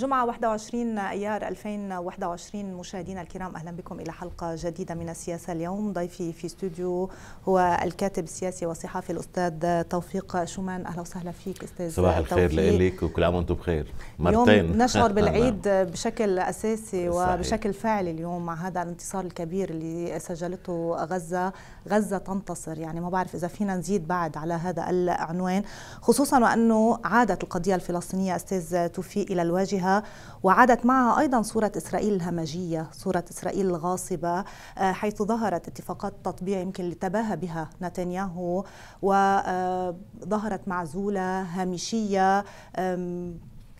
الجمعة 21 أيار 2021 مشاهدينا الكرام أهلا بكم إلى حلقة جديدة من السياسة اليوم ضيفي في استوديو هو الكاتب السياسي والصحافي الأستاذ توفيق شومان أهلا وسهلا فيك أستاذ صباح الخير لك وكل عام وأنتم بخير مرتين يوم نشعر بالعيد نعم. بشكل أساسي وبشكل فعلي اليوم مع هذا الانتصار الكبير اللي سجلته غزة غزة تنتصر يعني ما بعرف إذا فينا نزيد بعد على هذا العنوان خصوصا وأنه عادت القضية الفلسطينية أستاذ توفيق إلى الواجهة وعادت معها أيضا صورة إسرائيل الهمجية صورة إسرائيل الغاصبة آه، حيث ظهرت اتفاقات تطبيع يمكن اللي تباهى بها نتنياهو وظهرت آه، معزولة هامشية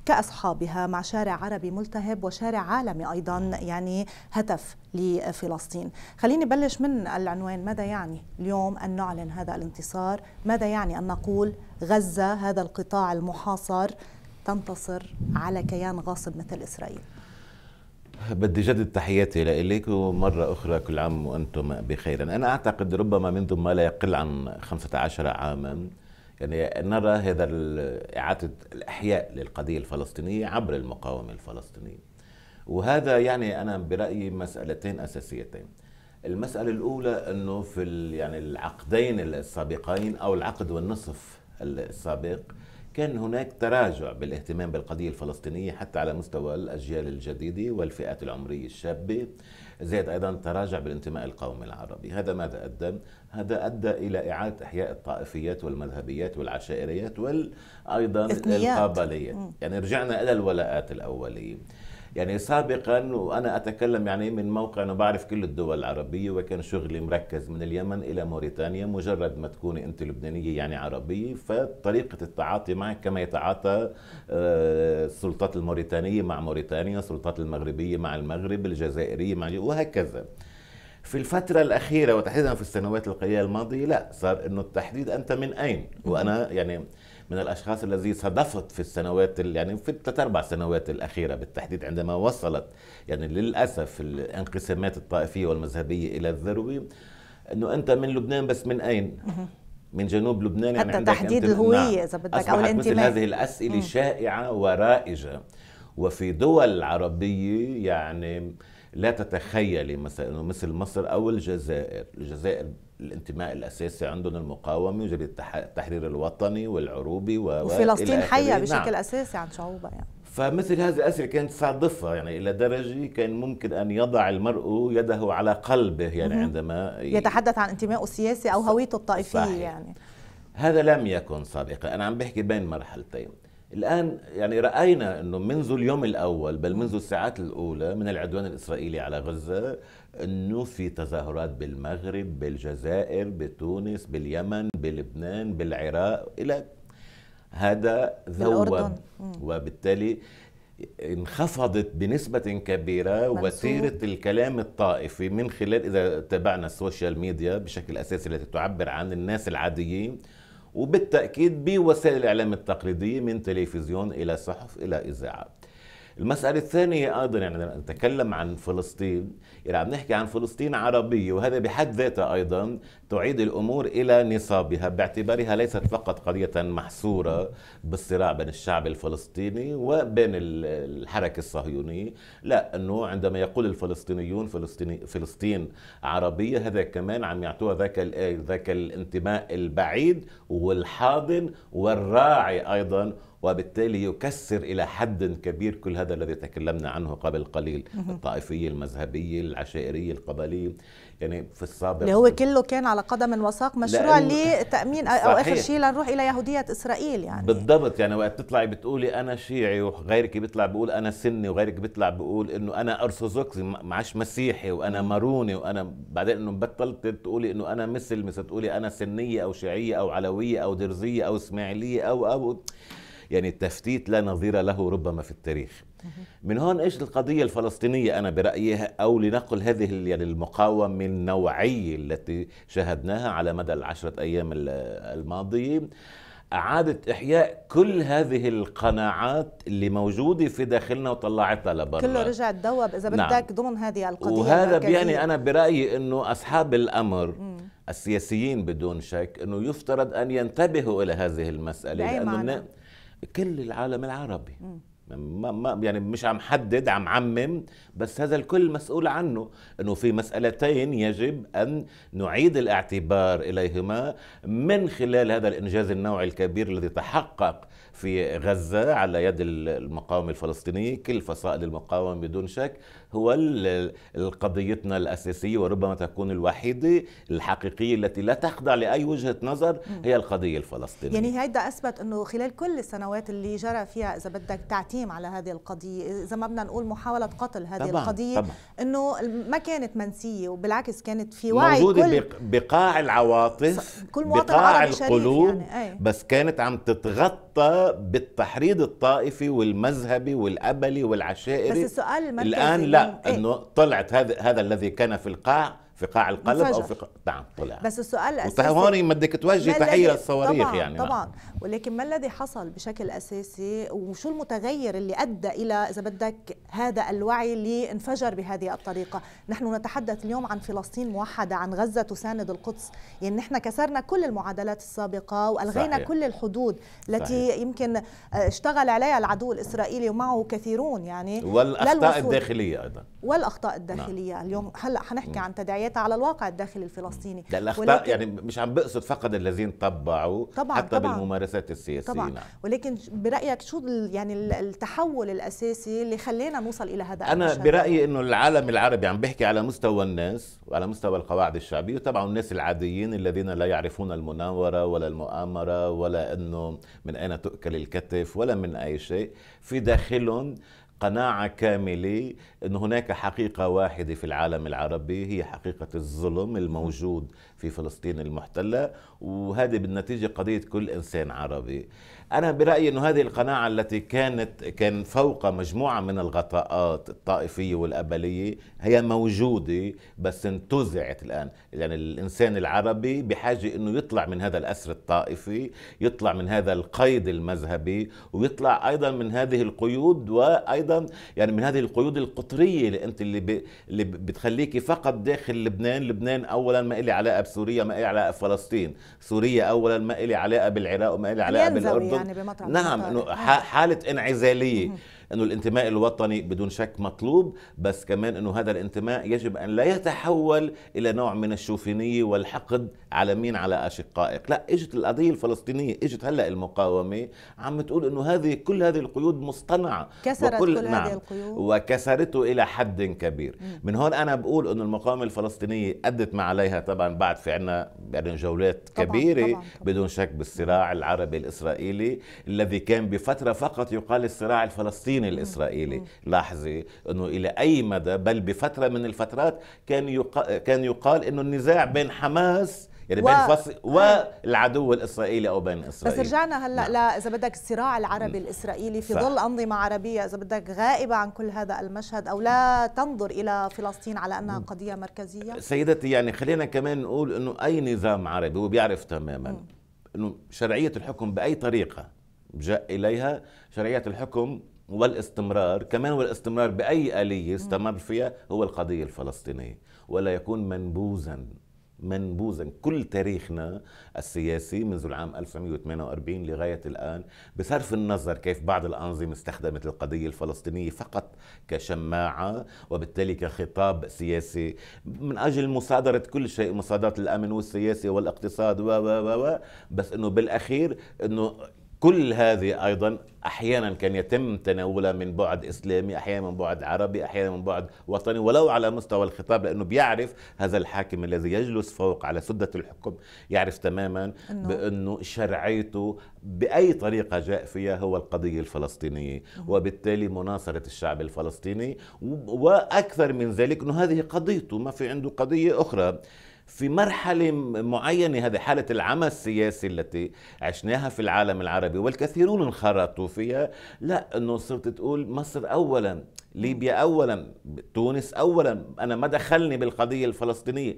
كأصحابها مع شارع عربي ملتهب وشارع عالمي أيضا يعني هتف لفلسطين خليني بلش من العنوان ماذا يعني اليوم أن نعلن هذا الانتصار ماذا يعني أن نقول غزة هذا القطاع المحاصر تنتصر على كيان غاصب مثل إسرائيل بدي جدد تحياتي لك ومرة أخرى كل عام وأنتم بخير أنا أعتقد ربما منذ ما لا يقل عن 15 عاما يعني نرى هذا إعادة الإحياء للقضية الفلسطينية عبر المقاومة الفلسطينية وهذا يعني أنا برأيي مسألتين أساسيتين المسألة الأولى أنه في يعني العقدين السابقين أو العقد والنصف السابق كان هناك تراجع بالاهتمام بالقضية الفلسطينية حتى على مستوى الأجيال الجديدة والفئات العمرية الشابة زاد أيضا تراجع بالانتماء القومي العربي هذا ماذا أدى؟ هذا أدى إلى إعادة إحياء الطائفيات والمذهبيات والعشائريات وأيضا القبليات يعني رجعنا إلى الولاءات الأولية يعني سابقا وأنا أتكلم يعني من موقع أنا بعرف كل الدول العربية وكان شغلي مركز من اليمن إلى موريتانيا مجرد ما تكوني أنت لبنانية يعني عربية فطريقة التعاطي معك كما يتعاطى آه، السلطات الموريتانية مع موريتانيا السلطات المغربية مع المغرب الجزائرية مع وهكذا في الفترة الأخيرة وتحديدا في السنوات القليلة الماضية لا صار إنه التحديد أنت من أين وأنا يعني من الاشخاص الذي صادفت في السنوات يعني في الثلاث اربع سنوات الاخيره بالتحديد عندما وصلت يعني للاسف الانقسامات الطائفيه والمذهبيه الى الذروه انه انت من لبنان بس من اين؟ من جنوب لبنان يعني حتى تحديد الهويه اذا بدك او الانتماء مثل هذه الاسئله م. شائعه ورائجه وفي دول عربيه يعني لا تتخيلي مثلا مثل مصر او الجزائر، الجزائر الانتماء الاساسي عندهم المقاومه وجبهه التحرير الوطني والعروبي و وفلسطين حيه بشكل نعم. اساسي عن شعوبها يعني فمثل هذه الاسئله كانت تستعضفها يعني الى درجه كان ممكن ان يضع المرء يده على قلبه يعني عندما يتحدث عن انتمائه السياسي او هويته الطائفيه صحيح. يعني هذا لم يكن سابقا انا عم بحكي بين مرحلتين الان يعني راينا انه منذ اليوم الاول بل منذ الساعات الاولى من العدوان الاسرائيلي على غزه انه في تظاهرات بالمغرب بالجزائر بتونس باليمن بلبنان بالعراق الى هذا ذوب وبالتالي انخفضت بنسبة كبيرة وتيرة الكلام الطائفي من خلال إذا تابعنا السوشيال ميديا بشكل أساسي التي تعبر عن الناس العاديين وبالتأكيد بوسائل الإعلام التقليدية من تلفزيون إلى صحف إلى إذاعات المسألة الثانية أيضا يعني نتكلم عن فلسطين يعني عم نحكي عن فلسطين عربية وهذا بحد ذاته أيضا تعيد الأمور إلى نصابها باعتبارها ليست فقط قضية محصورة بالصراع بين الشعب الفلسطيني وبين الحركة الصهيونية لا أنه عندما يقول الفلسطينيون فلسطيني فلسطين عربية هذا كمان عم يعطوها ذاك ذاك الانتماء البعيد والحاضن والراعي أيضا وبالتالي يكسر إلى حد كبير كل هذا الذي تكلمنا عنه قبل قليل الطائفيه المذهبيه العشائريه القبليه يعني في السابق اللي هو كله كان على قدم وساق مشروع لتامين او اخر شيء لنروح الى يهوديه اسرائيل يعني بالضبط يعني وقت تطلعي بتقولي انا شيعي وغيرك بيطلع بيقول انا سني وغيرك بيطلع بيقول انه انا ارثوذكسي معش مسيحي وانا ماروني وانا بعدين انه بطلت تقولي انه انا مثل مثل تقولي انا سنيه او شيعيه او علويه او درزيه او اسماعيليه او او يعني تفتيت لا نظير له ربما في التاريخ من هون ايش القضيه الفلسطينيه انا برايي او لنقل هذه يعني المقاومه النوعيه التي شاهدناها على مدى العشره ايام الماضيه أعادت إحياء كل هذه القناعات اللي موجودة في داخلنا وطلعتها لبرا كله رجع الدواب إذا نعم. بدك نعم. ضمن هذه القضية وهذا بيعني أنا برأيي أنه أصحاب الأمر م. السياسيين بدون شك أنه يفترض أن ينتبهوا إلى هذه المسألة لأنه كل العالم العربي ما ما يعني مش عم حدد عم عمم بس هذا الكل مسؤول عنه انه في مسألتين يجب ان نعيد الاعتبار اليهما من خلال هذا الانجاز النوعي الكبير الذي تحقق في غزة على يد المقاومة الفلسطينية كل فصائل المقاومة بدون شك هو قضيتنا الأساسية وربما تكون الوحيدة الحقيقية التي لا تخضع لأي وجهة نظر هي القضية الفلسطينية يعني هيدا أثبت أنه خلال كل السنوات اللي جرى فيها إذا بدك تعتيم على هذه القضية إذا ما بدنا نقول محاولة قتل هذه طبعا القضية طبعا أنه ما كانت منسية وبالعكس كانت في وعي موجودة كل بقاع العواطف كل مواطن بقاع القلوب يعني. أي. بس كانت عم تتغطى بالتحريض الطائفي والمذهبي والأبلي والعشائري بس السؤال الآن لا لا إيه؟ انه طلعت هذا هذا الذي كان في القاع في قاع القلب مفجر. او في قاع... نعم طلع بس السؤال الاساسي هون بدك توجه تحيه للصواريخ يعني نعم. طبعا نعم. ولكن ما الذي حصل بشكل اساسي وشو المتغير اللي ادى الى اذا بدك هذا الوعي اللي انفجر بهذه الطريقه نحن نتحدث اليوم عن فلسطين موحده عن غزه تساند القدس يعني نحن كسرنا كل المعادلات السابقه والغينا صحيح. كل الحدود التي صحيح. يمكن آه، اشتغل عليها العدو الاسرائيلي ومعه كثيرون يعني والاخطاء الداخليه ايضا والاخطاء الداخليه نعم. اليوم هلا حنحكي عن تداعيات حياتها على الواقع الداخلي الفلسطيني ده الاخطاء يعني مش عم بقصد فقط الذين طبعوا طبعا حتى طبعا بالممارسات السياسيه طبعا نعم. ولكن برايك شو يعني التحول الاساسي اللي خلينا نوصل الى هذا انا برايي انه العالم العربي عم بحكي على مستوى الناس وعلى مستوى القواعد الشعبيه وطبعا الناس العاديين الذين لا يعرفون المناوره ولا المؤامره ولا انه من اين تؤكل الكتف ولا من اي شيء في داخلهم قناعة كاملة أن هناك حقيقة واحدة في العالم العربي هي حقيقة الظلم الموجود في فلسطين المحتلة وهذه بالنتيجة قضية كل إنسان عربي أنا برأيي انه هذه القناعة التي كانت كان فوق مجموعة من الغطاءات الطائفية والأبلية هي موجودة بس انتزعت الآن يعني الإنسان العربي بحاجة أنه يطلع من هذا الأسر الطائفي يطلع من هذا القيد المذهبي ويطلع أيضا من هذه القيود وأيضا يعني من هذه القيود القطرية اللي أنت اللي, ب... اللي بتخليكي فقط داخل لبنان لبنان أولا ما إلي علاقة بسوريا ما إلي علاقة بفلسطين سوريا أولا ما إلي علاقة بالعراق وما إلي علاقة بالأردن يعني بمطعم نعم آه. حاله انعزاليه انه الانتماء الوطني بدون شك مطلوب بس كمان انه هذا الانتماء يجب ان لا يتحول الى نوع من الشوفينيه والحقد على مين على اشقائك لا اجت القضيه الفلسطينيه اجت هلا المقاومه عم تقول انه هذه كل هذه القيود مصطنعه كسرت وكل كل نعم هذه القيود وكسرته الى حد كبير م. من هون انا بقول انه المقاومه الفلسطينيه ادت ما عليها طبعا بعد في عنا يعني جولات كبيره طبعاً طبعاً طبعاً. بدون شك بالصراع العربي الاسرائيلي الذي كان بفتره فقط يقال الصراع الفلسطيني الفلسطيني الإسرائيلي لاحظي أنه إلى أي مدى بل بفترة من الفترات كان, يقال كان يقال أنه النزاع بين حماس يعني و... بين فص... والعدو الاسرائيلي او بين اسرائيل بس رجعنا هلا نعم. لا اذا بدك الصراع العربي م. الاسرائيلي في صح. ظل انظمه عربيه اذا بدك غائبه عن كل هذا المشهد او لا تنظر الى فلسطين على انها قضيه مركزيه سيدتي يعني خلينا كمان نقول انه اي نظام عربي هو بيعرف تماما انه شرعيه الحكم باي طريقه جاء اليها شرعيه الحكم والاستمرار كمان والاستمرار بأي آلية استمر فيها هو القضية الفلسطينية ولا يكون منبوذا منبوزا كل تاريخنا السياسي منذ العام 1948 لغاية الآن بصرف النظر كيف بعض الأنظمة استخدمت القضية الفلسطينية فقط كشماعة وبالتالي كخطاب سياسي من أجل مصادرة كل شيء مصادرة الأمن والسياسي والاقتصاد و و و بس أنه بالأخير أنه كل هذه أيضا أحيانا كان يتم تناولها من بعد إسلامي أحيانا من بعد عربي أحيانا من بعد وطني ولو على مستوى الخطاب لأنه بيعرف هذا الحاكم الذي يجلس فوق على سدة الحكم يعرف تماما بأنه شرعيته بأي طريقة جاء فيها هو القضية الفلسطينية وبالتالي مناصرة الشعب الفلسطيني وأكثر من ذلك أنه هذه قضيته ما في عنده قضية أخرى في مرحلة معينة هذه حالة العمى السياسي التي عشناها في العالم العربي والكثيرون انخرطوا فيها لا أنه صرت تقول مصر أولا ليبيا اولا تونس اولا انا ما دخلني بالقضيه الفلسطينيه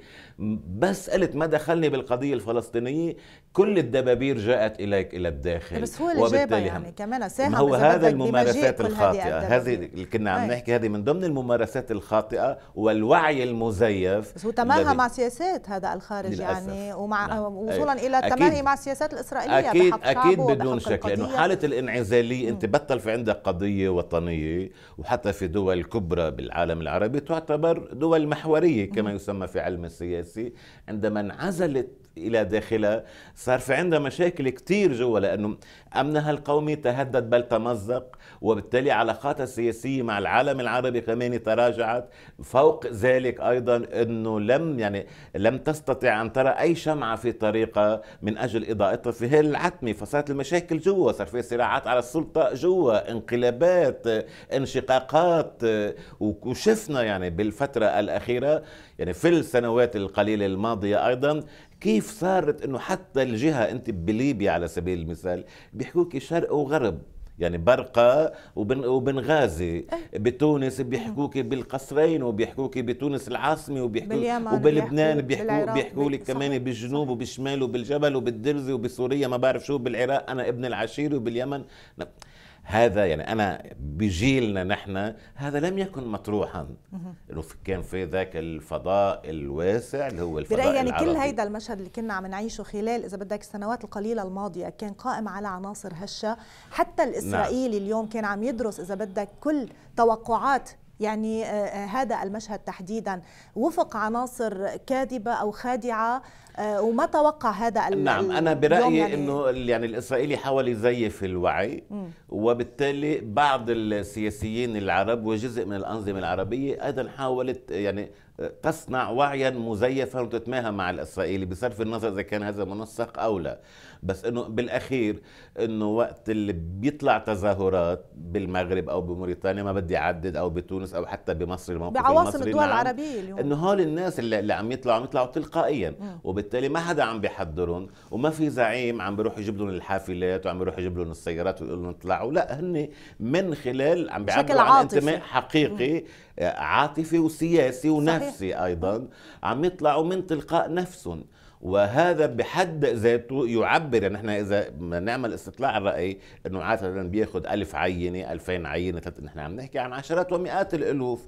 بس قلت ما دخلني بالقضيه الفلسطينيه كل الدبابير جاءت اليك الى الداخل بس هو اللي وبالتالي يعني كمان ساهم هو هذا الممارسات الخاطئه هذه اللي كنا عم نحكي هذه من ضمن الممارسات الخاطئه والوعي المزيف بس هو تماهى مع سياسات هذا الخارج يعني ومع نعم. وصولا الى التماهي مع السياسات الاسرائيليه اكيد اكيد بدون شك لانه حاله الانعزاليه انت بطل في عندك قضيه وطنيه وحتى في في دول كبرى بالعالم العربي تعتبر دول محورية كما يسمى في علم السياسي عندما انعزلت الى داخلها صار في عندها مشاكل كثير جوا لانه امنها القومي تهدد بل تمزق وبالتالي علاقاتها السياسيه مع العالم العربي كمان تراجعت فوق ذلك ايضا انه لم يعني لم تستطع ان ترى اي شمعه في طريقه من اجل اضاءتها في هي العتمه فصارت المشاكل جوا صار في صراعات على السلطه جوا انقلابات انشقاقات وشفنا يعني بالفتره الاخيره يعني في السنوات القليله الماضيه ايضا كيف صارت انه حتى الجهه انت بليبيا على سبيل المثال بيحكوكي شرق وغرب يعني برقة وبنغازي إيه. بتونس بيحكوك بالقصرين وبيحكوك بتونس العاصمة وبيحكوك وبلبنان بيحكوا بيحكوا لك كمان بالجنوب وبالشمال وبالجبل وبالدرزي وبسوريا ما بعرف شو بالعراق أنا ابن العشيرة وباليمن نعم. هذا يعني انا بجيلنا نحن هذا لم يكن مطروحا انه كان في ذاك الفضاء الواسع اللي هو الفضاء برأيي يعني العربي. كل هيدا المشهد اللي كنا عم نعيشه خلال اذا بدك السنوات القليله الماضيه كان قائم على عناصر هشه حتى نعم. الاسرائيلي نعم. اليوم كان عم يدرس اذا بدك كل توقعات يعني آه، آه، هذا المشهد تحديدا وفق عناصر كاذبه او خادعه آه، وما توقع هذا نعم انا برايي يعني انه يعني الاسرائيلي حاول يزيف الوعي م. وبالتالي بعض السياسيين العرب وجزء من الانظمه العربيه ايضا حاولت يعني تصنع وعيا مزيفا وتتماهى مع الاسرائيلي بصرف النظر اذا كان هذا منسق او لا بس انه بالاخير انه وقت اللي بيطلع تظاهرات بالمغرب او بموريتانيا ما بدي اعدد او بتونس او حتى بمصر الموقف بعواصم الدول العربيه اليوم انه هول الناس اللي, اللي عم يطلعوا عم يطلعوا تلقائيا وبالتالي ما حدا عم بيحضرهم وما في زعيم عم بيروح يجيب لهم الحافلات وعم بيروح يجيب لهم السيارات ويقول لهم اطلعوا لا هن من خلال عم بيعبروا عن انتماء حقيقي مم. عاطفي وسياسي ونفسي صحيح. أيضا عم يطلعوا من تلقاء نفسهم وهذا بحد ذاته يعبر يعني احنا اذا نعمل استطلاع الراي انه عاده بياخذ ألف عينه 2000 عينه نحن عم نحكي عن عشرات ومئات الالوف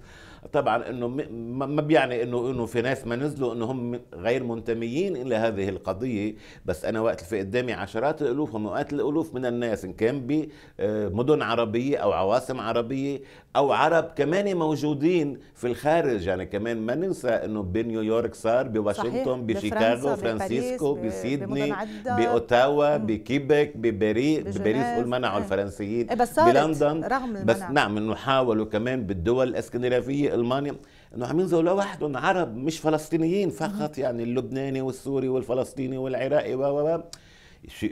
طبعا انه ما بيعني انه انه في ناس ما نزلوا انه هم غير منتميين الى هذه القضيه بس انا وقت في قدامي عشرات الالوف ومئات الالوف من الناس ان كان بمدن آه، عربيه او عواصم عربيه او عرب كمان موجودين في الخارج يعني كمان ما ننسى انه بنيويورك صار بواشنطن بشيكاغو فرانسيسكو بسيدني باوتاوا بكيبك بباريس بباريس قول منعوا إيه. الفرنسيين إيه، بس بلندن رغم بس نعم انه حاولوا كمان بالدول الاسكندنافيه المانيا انه عم ينزلوا لوحدهم عرب مش فلسطينيين فقط يعني اللبناني والسوري والفلسطيني والعراقي و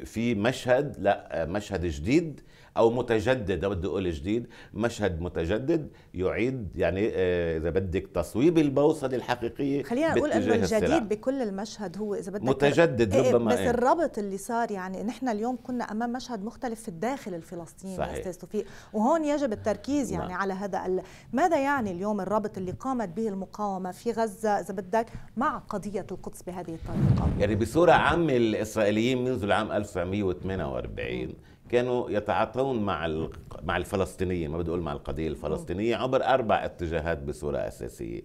في مشهد لا مشهد جديد او متجدد بدي اقول جديد مشهد متجدد يعيد يعني آه، اذا بدك تصويب البوصله الحقيقيه خلينا نقول انه الجديد بكل المشهد هو اذا بدك متجدد إيه، إيه، ربما بس إيه. الربط اللي صار يعني نحن اليوم كنا امام مشهد مختلف في الداخل الفلسطيني صحيح. استاذ توفيق وهون يجب التركيز يعني نعم. على هذا ماذا يعني اليوم الربط اللي قامت به المقاومه في غزه اذا بدك مع قضيه القدس بهذه الطريقه يعني بصوره عامه الاسرائيليين منذ العام 1948 كانوا يتعاطون مع مع الفلسطينيين ما بدي اقول مع القضيه الفلسطينيه عبر اربع اتجاهات بصوره اساسيه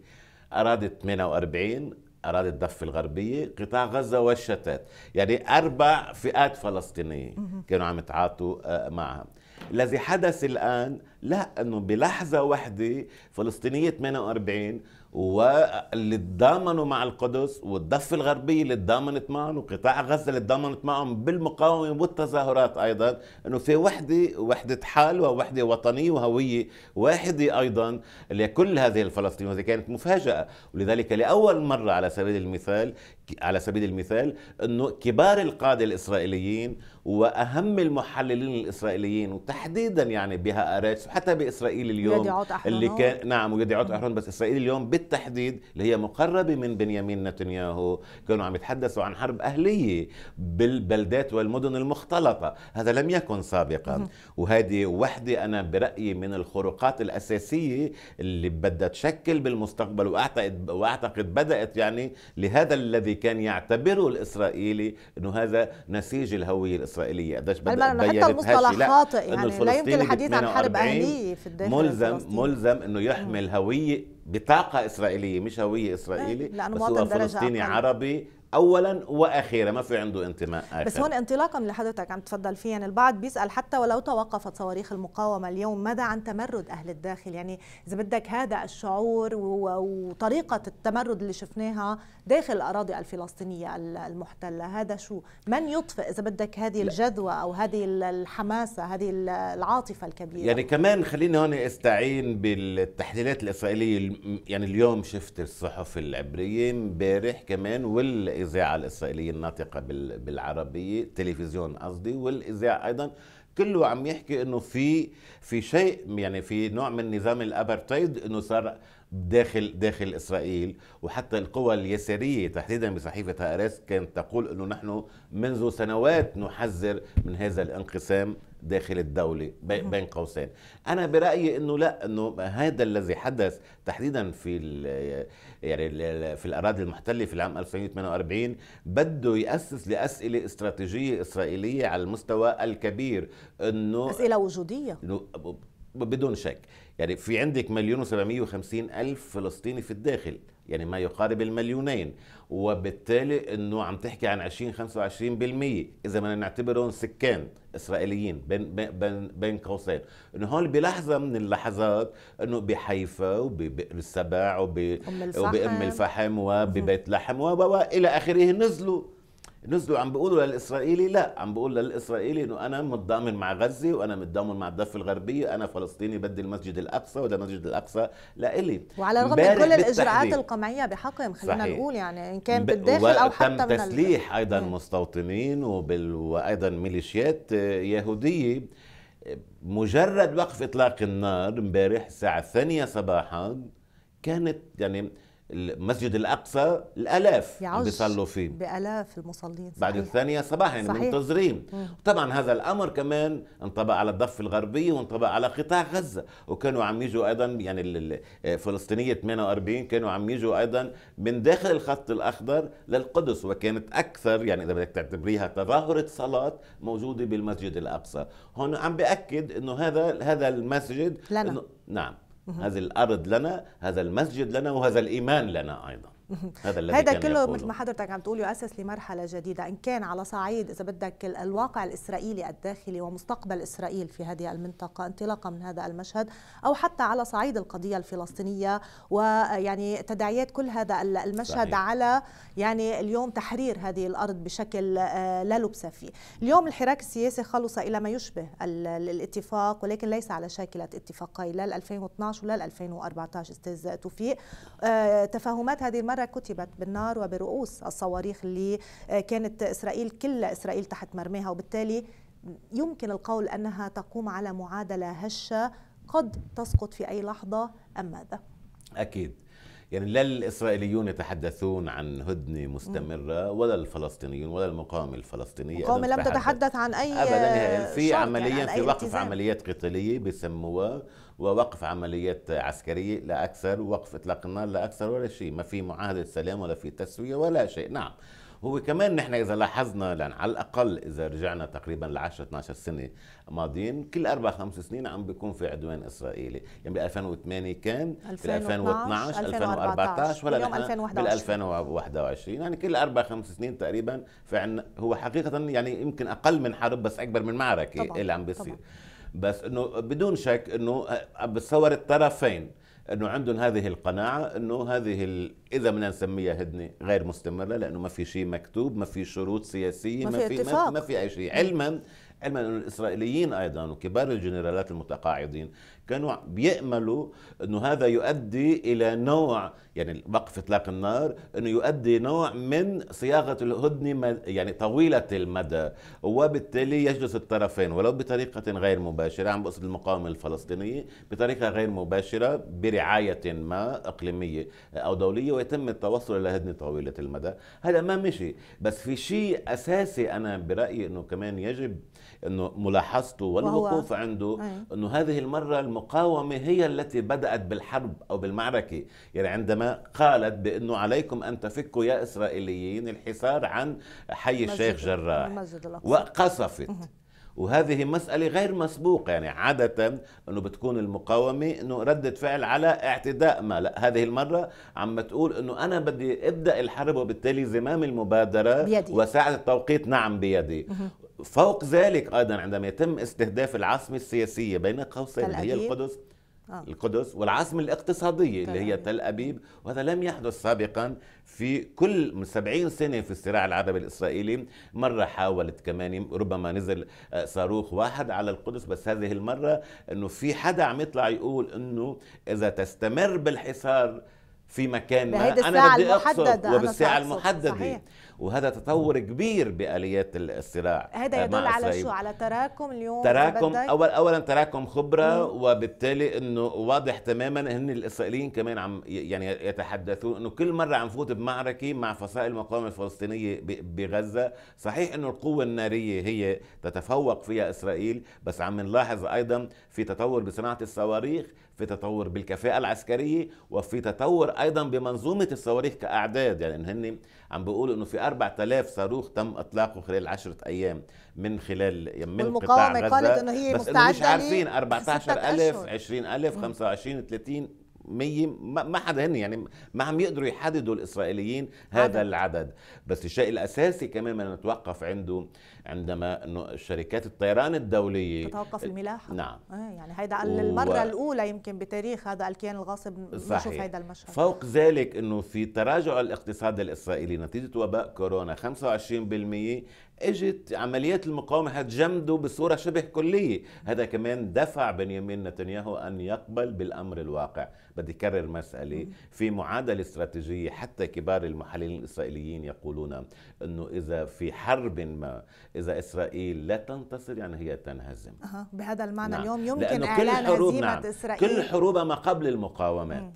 ارادت 48 اراضي الضفة الغربية قطاع غزة والشتات يعني أربع فئات فلسطينية كانوا عم يتعاطوا آه، معها الذي حدث الآن لا أنه بلحظة واحدة فلسطينية 48 واللي تضامنوا مع القدس والضفة الغربية اللي تضامنت معهم وقطاع غزة اللي تضامنت معهم بالمقاومة والتظاهرات أيضا أنه في وحدة وحدة حال ووحدة وطنية وهوية واحدة أيضا لكل هذه الفلسطينيين وهذه كانت مفاجأة ولذلك لأول مرة على سبيل المثال على سبيل المثال أنه كبار القادة الإسرائيليين واهم المحللين الاسرائيليين وتحديدا يعني بها اراتس وحتى باسرائيل اليوم اللي كان نعم ويدعوت احرون بس اسرائيل اليوم بالتحديد اللي هي مقربه من بنيامين نتنياهو كانوا عم يتحدثوا عن حرب اهليه بالبلدات والمدن المختلطه هذا لم يكن سابقا وهذه وحده انا برايي من الخروقات الاساسيه اللي بدها تشكل بالمستقبل واعتقد واعتقد بدات يعني لهذا الذي كان يعتبره الاسرائيلي انه هذا نسيج الهويه الاسرائيليه الاسرائيليه قديش بدها بينت مصطلح خاطئ يعني لا يمكن الحديث عن حرب اهليه في الداخل ملزم الفلسطيني. ملزم انه يحمل هويه بطاقه اسرائيليه مش هويه اسرائيلي لانه مواطن فلسطيني عربي اولا واخيرا ما في عنده انتماء اخر بس هون انطلاقا من حضرتك عم تفضل فيه يعني البعض بيسال حتى ولو توقفت صواريخ المقاومه اليوم ماذا عن تمرد اهل الداخل يعني اذا بدك هذا الشعور وطريقه التمرد اللي شفناها داخل الاراضي الفلسطينيه المحتله هذا شو من يطفئ اذا بدك هذه الجذوه او هذه الحماسه هذه العاطفه الكبيره يعني كمان خليني هون استعين بالتحليلات الاسرائيليه يعني اليوم شفت الصحف العبريه امبارح كمان وال الاذاعه الاسرائيليه الناطقه بالعربيه تلفزيون قصدي والاذاعه ايضا كله عم يحكي انه في في شيء يعني في نوع من نظام الابرتايد انه صار داخل داخل اسرائيل وحتى القوى اليساريه تحديدا بصحيفه هارس كانت تقول انه نحن منذ سنوات نحذر من هذا الانقسام داخل الدولة بين قوسين أنا برأيي أنه لا أنه هذا الذي حدث تحديدا في يعني في الاراضي المحتله في العام 1948 بده ياسس لاسئله استراتيجيه اسرائيليه على المستوى الكبير انه اسئله وجوديه بدون شك يعني في عندك مليون و750 الف فلسطيني في الداخل يعني ما يقارب المليونين وبالتالي انه عم تحكي عن 20 25% اذا بدنا نعتبرهم سكان اسرائيليين بين بين بين قوسين انه هول بلحظه من اللحظات انه بحيفا وببئر السبع وب وبام الفحم وببيت لحم والى اخره نزلوا نزلوا عم بيقولوا للاسرائيلي لا عم بقول للاسرائيلي انه انا متضامن مع غزه وانا متضامن مع الضفه الغربيه انا فلسطيني بدي المسجد الاقصى وده المسجد الاقصى لإلي وعلى الرغم من كل الاجراءات القمعيه بحقهم خلينا صحيح. نقول يعني ان كان بالداخل او حتى تم من تسليح ال... ايضا مستوطنين وبال... وايضا ميليشيات يهوديه مجرد وقف اطلاق النار امبارح الساعه الثانية صباحا كانت يعني المسجد الاقصى الالاف بيصلوا فيه بالاف المصلين صحيح. بعد الثانيه صباحا يعني منتظرين طبعا هذا الامر كمان انطبق على الضفه الغربيه وانطبق على قطاع غزه وكانوا عم يجوا ايضا يعني الفلسطينيه 48 كانوا عم يجوا ايضا من داخل الخط الاخضر للقدس وكانت اكثر يعني اذا بدك تعتبريها تظاهره صلاه موجوده بالمسجد الاقصى هون عم باكد انه هذا هذا المسجد لنا. نعم هذه الأرض لنا هذا المسجد لنا وهذا الإيمان لنا أيضا هذا الذي هذا كله يقوله. مثل ما حضرتك عم تقول يؤسس لمرحله جديده ان كان على صعيد اذا بدك الواقع الاسرائيلي الداخلي ومستقبل اسرائيل في هذه المنطقه انطلاقا من هذا المشهد او حتى على صعيد القضيه الفلسطينيه ويعني تداعيات كل هذا المشهد صحيح. على يعني اليوم تحرير هذه الارض بشكل آه، لا لبس فيه اليوم الحراك السياسي خلص الى ما يشبه الاتفاق ولكن ليس على شاكله اتفاقي لا 2012 ولا 2014 استاذ توفيق تفاهمات هذه المرحله مرة كتبت بالنار وبرؤوس الصواريخ اللي آه، كانت إسرائيل كل إسرائيل تحت مرماها وبالتالي يمكن القول أنها تقوم على معادلة هشة قد تسقط في أي لحظة أم ماذا؟ أكيد يعني لا الإسرائيليون يتحدثون عن هدنة مستمرة ولا الفلسطينيون ولا المقاومة الفلسطينية المقاومة لم تتحدث عن أي أبدا في عمليا يعني في وقف عمليات قتالية بيسموها ووقف عمليات عسكريه لا اكثر ووقف اطلاق النار لا اكثر ولا شيء ما في معاهده سلام ولا في تسويه ولا شيء نعم هو كمان نحن اذا لاحظنا لان على الاقل اذا رجعنا تقريبا ل 10 12 سنه ماضيين كل اربع خمس سنين عم بيكون في عدوان اسرائيلي يعني بال 2008 كان بال 2012 2014 ولا اليوم 2021 بال 2021 يعني كل اربع خمس سنين تقريبا في عنا هو حقيقه يعني يمكن اقل من حرب بس اكبر من معركه طبعا. اللي عم بيصير طبعا. بس انه بدون شك انه آه، بتصور الطرفين انه عندهم هذه القناعه انه هذه ال... اذا بدنا نسميها هدنه غير مستمره لانه ما في شيء مكتوب ما في شروط سياسيه ما, ما في ما في اي شيء علما علما أن الإسرائيليين أيضا وكبار الجنرالات المتقاعدين كانوا بيأملوا أنه هذا يؤدي إلى نوع يعني وقف إطلاق النار أنه يؤدي نوع من صياغة الهدنة يعني طويلة المدى وبالتالي يجلس الطرفين ولو بطريقة غير مباشرة عم بقصد المقاومة الفلسطينية بطريقة غير مباشرة برعاية ما إقليمية أو دولية ويتم التوصل إلى هدنة طويلة المدى هذا ما مشي بس في شيء أساسي أنا برأيي أنه كمان يجب انه ملاحظته والوقوف عنده انه هذه المره المقاومه هي التي بدات بالحرب او بالمعركه يعني عندما قالت بانه عليكم ان تفكوا يا اسرائيليين الحصار عن حي الشيخ جراح وقصفت وهذه مسألة غير مسبوقة يعني عادة أنه بتكون المقاومة أنه ردة فعل على اعتداء ما لا هذه المرة عم بتقول أنه أنا بدي أبدأ الحرب وبالتالي زمام المبادرة بيدي. وساعة التوقيت نعم بيدي فوق ذلك ايضا عندما يتم استهداف العاصمه السياسيه بين قوسين هي القدس آه. القدس والعاصمه الاقتصاديه اللي هي تل ابيب وهذا لم يحدث سابقا في كل من 70 سنه في الصراع العربي الاسرائيلي مره حاولت كمان ربما نزل آه، صاروخ واحد على القدس بس هذه المره انه في حدا عم يطلع يقول انه اذا تستمر بالحصار في مكان ما انا بدي اقصر وبالساعه المحدده صحيح. وهذا تطور كبير باليات الصراع هذا آه، يدل على شو على تراكم اليوم تراكم اول اولا تراكم خبره مم. وبالتالي انه واضح تماما ان الاسرائيليين كمان عم يعني يتحدثون انه كل مره عم فوت بمعركه مع فصائل المقاومه الفلسطينيه بغزه صحيح انه القوه الناريه هي تتفوق فيها اسرائيل بس عم نلاحظ ايضا في تطور بصناعه الصواريخ في تطور بالكفاءة العسكرية وفي تطور أيضا بمنظومة الصواريخ كأعداد يعني هن عم بيقولوا انه في 4000 صاروخ تم اطلاقه خلال 10 ايام من خلال من قطاع غزه قالت انه هي بس مستعده مش عارفين 14000 20000 25 30 ما حدا هن يعني ما عم يقدروا يحددوا الاسرائيليين هذا عدد. العدد بس الشيء الاساسي كمان ما نتوقف عنده عندما انه شركات الطيران الدوليه تتوقف الملاحه نعم آه يعني هيدا المره و... الاولى يمكن بتاريخ هذا الكيان الغاصب نشوف هيدا المشهد فوق ذلك انه في تراجع الاقتصاد الاسرائيلي نتيجه وباء كورونا 25% اجت عمليات المقاومه هتجمده بصوره شبه كليه، هذا كمان دفع بنيامين نتنياهو ان يقبل بالامر الواقع، بدي اكرر مساله في معادله استراتيجيه حتى كبار المحللين الاسرائيليين يقولون انه اذا في حرب ما اذا اسرائيل لا تنتصر يعني هي تنهزم. أه. بهذا المعنى نعم. اليوم يمكن لأنه كل اعلان حروب هزيمه نعم. اسرائيل كل حروبها ما قبل المقاومات. مم.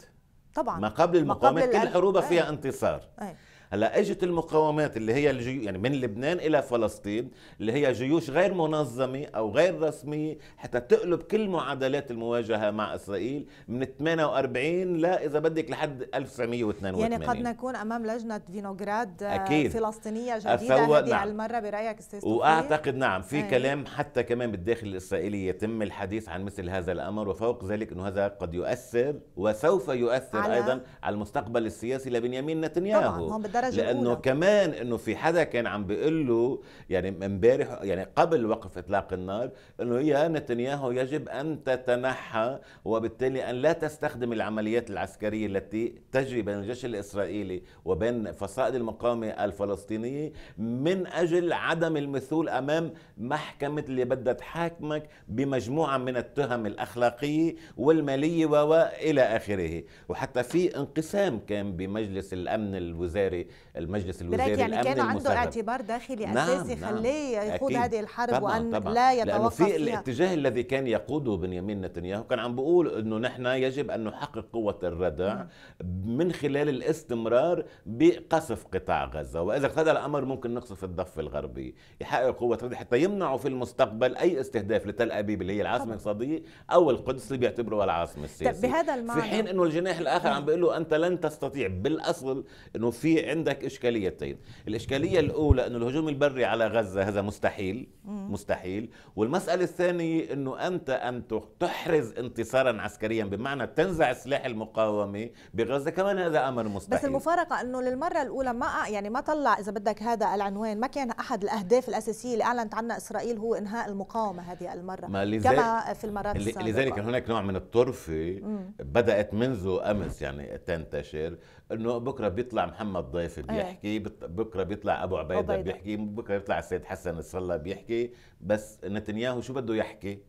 طبعا ما قبل المقاومات كل حروبها فيها إيه. انتصار. أي. هلا اجت المقاومات اللي هي الجيو يعني من لبنان الى فلسطين اللي هي جيوش غير منظمه او غير رسميه حتى تقلب كل معادلات المواجهه مع اسرائيل من 48 لا اذا بدك لحد 1982 يعني قد نكون امام لجنه فينوغراد آه، أكيد. فلسطينيه جديده هذه نعم. المره برايك استاذ واعتقد نعم في أي. كلام حتى كمان بالداخل الاسرائيلي يتم الحديث عن مثل هذا الامر وفوق ذلك انه هذا قد يؤثر وسوف يؤثر على... ايضا على المستقبل السياسي لبنيامين نتنياهو طبعا درجه لانه أولى. كمان انه في حدا كان عم بيقول له يعني امبارح يعني قبل وقف اطلاق النار انه يا نتنياهو يجب ان تتنحى وبالتالي ان لا تستخدم العمليات العسكريه التي تجري بين الجيش الاسرائيلي وبين فصائل المقاومه الفلسطينيه من اجل عدم المثول امام محكمه اللي بدها تحاكمك بمجموعه من التهم الاخلاقيه والماليه والى اخره وحتى في انقسام كان بمجلس الامن الوزاري المجلس الوزاري يعني الامن كان عنده اعتبار داخلي نعم اساسي نعم خليه يخوض هذه الحرب طبعًا وان طبعًا لا يتوقف لانه في فيها. الاتجاه الذي كان يقوده بنيامين نتنياهو كان عم بيقول انه نحن يجب ان نحقق قوه الردع من خلال الاستمرار بقصف قطاع غزه واذا اقتضى الامر ممكن نقصف الضفه الغربيه يحقق قوه الردع حتى يمنعوا في المستقبل اي استهداف لتل ابيب اللي هي العاصمه الاقتصاديه او القدس اللي بيعتبروها العاصمه السياسيه بهذا المعنى في حين انه الجناح الاخر عم نعم. بيقول له انت لن تستطيع بالاصل انه في عندنا عندك اشكاليتين الاشكاليه الاولى انه الهجوم البري على غزه هذا مستحيل مستحيل والمساله الثانيه انه انت ان تحرز انتصارا عسكريا بمعنى تنزع سلاح المقاومه بغزه كمان هذا امر مستحيل بس المفارقه انه للمره الاولى ما يعني ما طلع اذا بدك هذا العنوان ما كان احد الاهداف الاساسيه اللي اعلنت عنها اسرائيل هو انهاء المقاومه هذه المره ما لذلك كما في المرات السابقه لذلك هناك نوع من الطرفه بدات منذ امس يعني تنتشر انه بكره بيطلع محمد ضيف إيه. بيحكي بكره بيطلع ابو عبيده بيحكي بكره بيطلع السيد حسن نصر الله بيحكي بس نتنياهو شو بده يحكي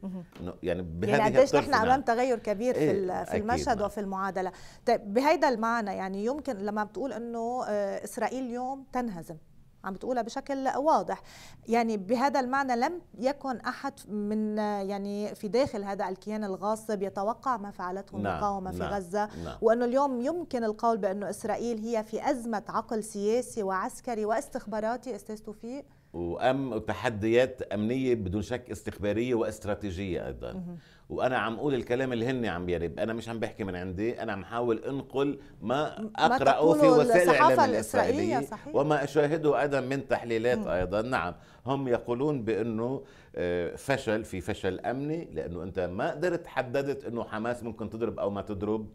يعني بهذه يعني قديش نحن نعم. امام تغير كبير إيه في المشهد نعم. وفي المعادله طيب بهيدا المعنى يعني يمكن لما بتقول انه آه، اسرائيل اليوم تنهزم عم بتقولها بشكل واضح يعني بهذا المعنى لم يكن أحد من يعني في داخل هذا الكيان الغاصب يتوقع ما فعلته المقاومة نعم، في نعم، غزة نعم. وأنه اليوم يمكن القول بأنه إسرائيل هي في أزمة عقل سياسي وعسكري واستخباراتي أستاذ توفيق وأم تحديات أمنية بدون شك استخبارية واستراتيجية أيضا وأنا عم أقول الكلام اللي هن عم يرب أنا مش عم بحكي من عندي أنا عم حاول أنقل ما أقرأه في وسائل الإعلام الإسرائيلية صحيح. وما أشاهده أيضا من تحليلات أيضا نعم هم يقولون بأنه آه، فشل في فشل أمني لأنه أنت ما قدرت حددت أنه حماس ممكن تضرب أو ما تضرب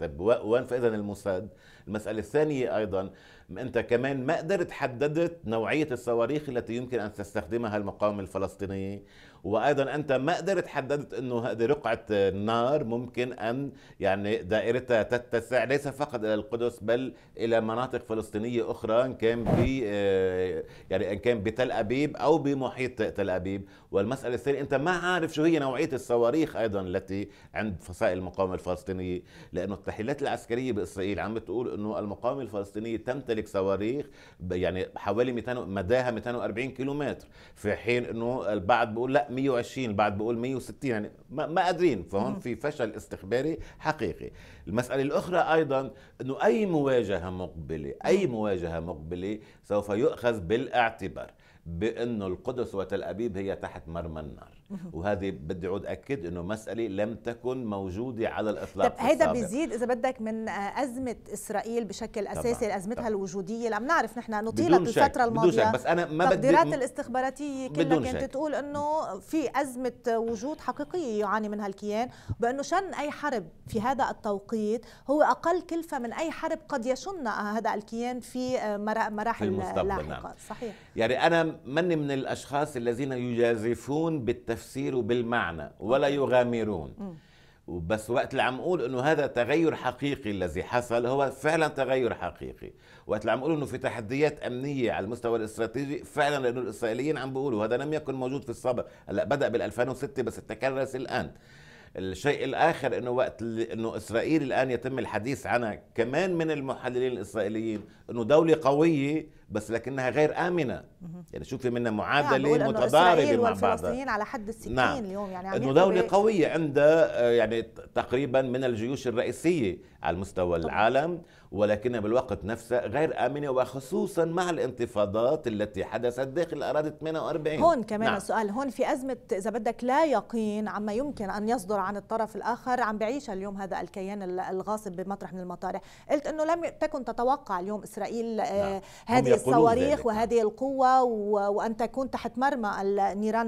طيب وين فاذا الموساد؟ المسألة الثانية أيضا انت كمان ما قدرت حددت نوعيه الصواريخ التي يمكن ان تستخدمها المقاومه الفلسطينيه وايضا انت ما قدرت حددت انه هذه رقعه النار ممكن ان يعني دائرتها تتسع ليس فقط الى القدس بل الى مناطق فلسطينيه اخرى ان كان ب آه، يعني ان كان بتل ابيب او بمحيط تل ابيب والمساله الثانيه انت ما عارف شو هي نوعيه الصواريخ ايضا التي عند فصائل المقاومه الفلسطينيه لانه التحليلات العسكريه باسرائيل عم بتقول انه المقاومه الفلسطينيه تمتلك صواريخ يعني حوالي 200 مداها 240 كيلومتر في حين انه البعض بيقول لا 120 بعد بقول 160 يعني ما, ما قادرين فهون في فشل استخباري حقيقي المسألة الأخرى أيضا أنه أي مواجهة مقبلة أي مواجهة مقبلة سوف يؤخذ بالاعتبار بأنه القدس وتل أبيب هي تحت مرمى النار وهذه بدي اعود اكد انه مساله لم تكن موجوده على الاطلاق طيب هذا بيزيد اذا بدك من آه، ازمه اسرائيل بشكل اساسي ازمتها الوجوديه اللي عم نعرف نحن نطيلة الفتره الماضيه بدون شك بس انا ما بدي التقديرات الاستخباراتيه كلها كانت تقول انه في ازمه وجود حقيقيه يعاني منها الكيان بانه شن اي حرب في هذا التوقيت هو اقل كلفه من اي حرب قد يشنها هذا الكيان في آه، مراحل نعم. لاحقه نعم. صحيح يعني انا من من الاشخاص الذين يجازفون بالتفكير بالتفسير وبالمعنى ولا يغامرون بس وقت اللي عم اقول انه هذا تغير حقيقي الذي حصل هو فعلا تغير حقيقي وقت اللي عم اقول انه في تحديات امنيه على المستوى الاستراتيجي فعلا لانه الاسرائيليين عم بيقولوا هذا لم يكن موجود في السابق هلا بدا بال2006 بس تكرس الان الشيء الاخر انه وقت انه اسرائيل الان يتم الحديث عنها كمان من المحللين الاسرائيليين انه دوله قويه بس لكنها غير امنه يعني شوفي منها نعم، معادله يعني متضاربه مع بعضها على حد السكين نعم. اليوم يعني انه دوله قويه عندها آه، يعني تقريبا من الجيوش الرئيسيه على مستوى طبعا. العالم ولكنها بالوقت نفسه غير آمنة وخصوصا مع الانتفاضات التي حدثت داخل أراضي 48 هون كمان نعم. السؤال هون في أزمة إذا بدك لا يقين عما يمكن أن يصدر عن الطرف الآخر عم بعيش اليوم هذا الكيان الغاصب بمطرح من المطارح قلت أنه لم تكن تتوقع اليوم إسرائيل آه، نعم. هذه الصواريخ وهذه القوة وأن تكون تحت مرمى النيران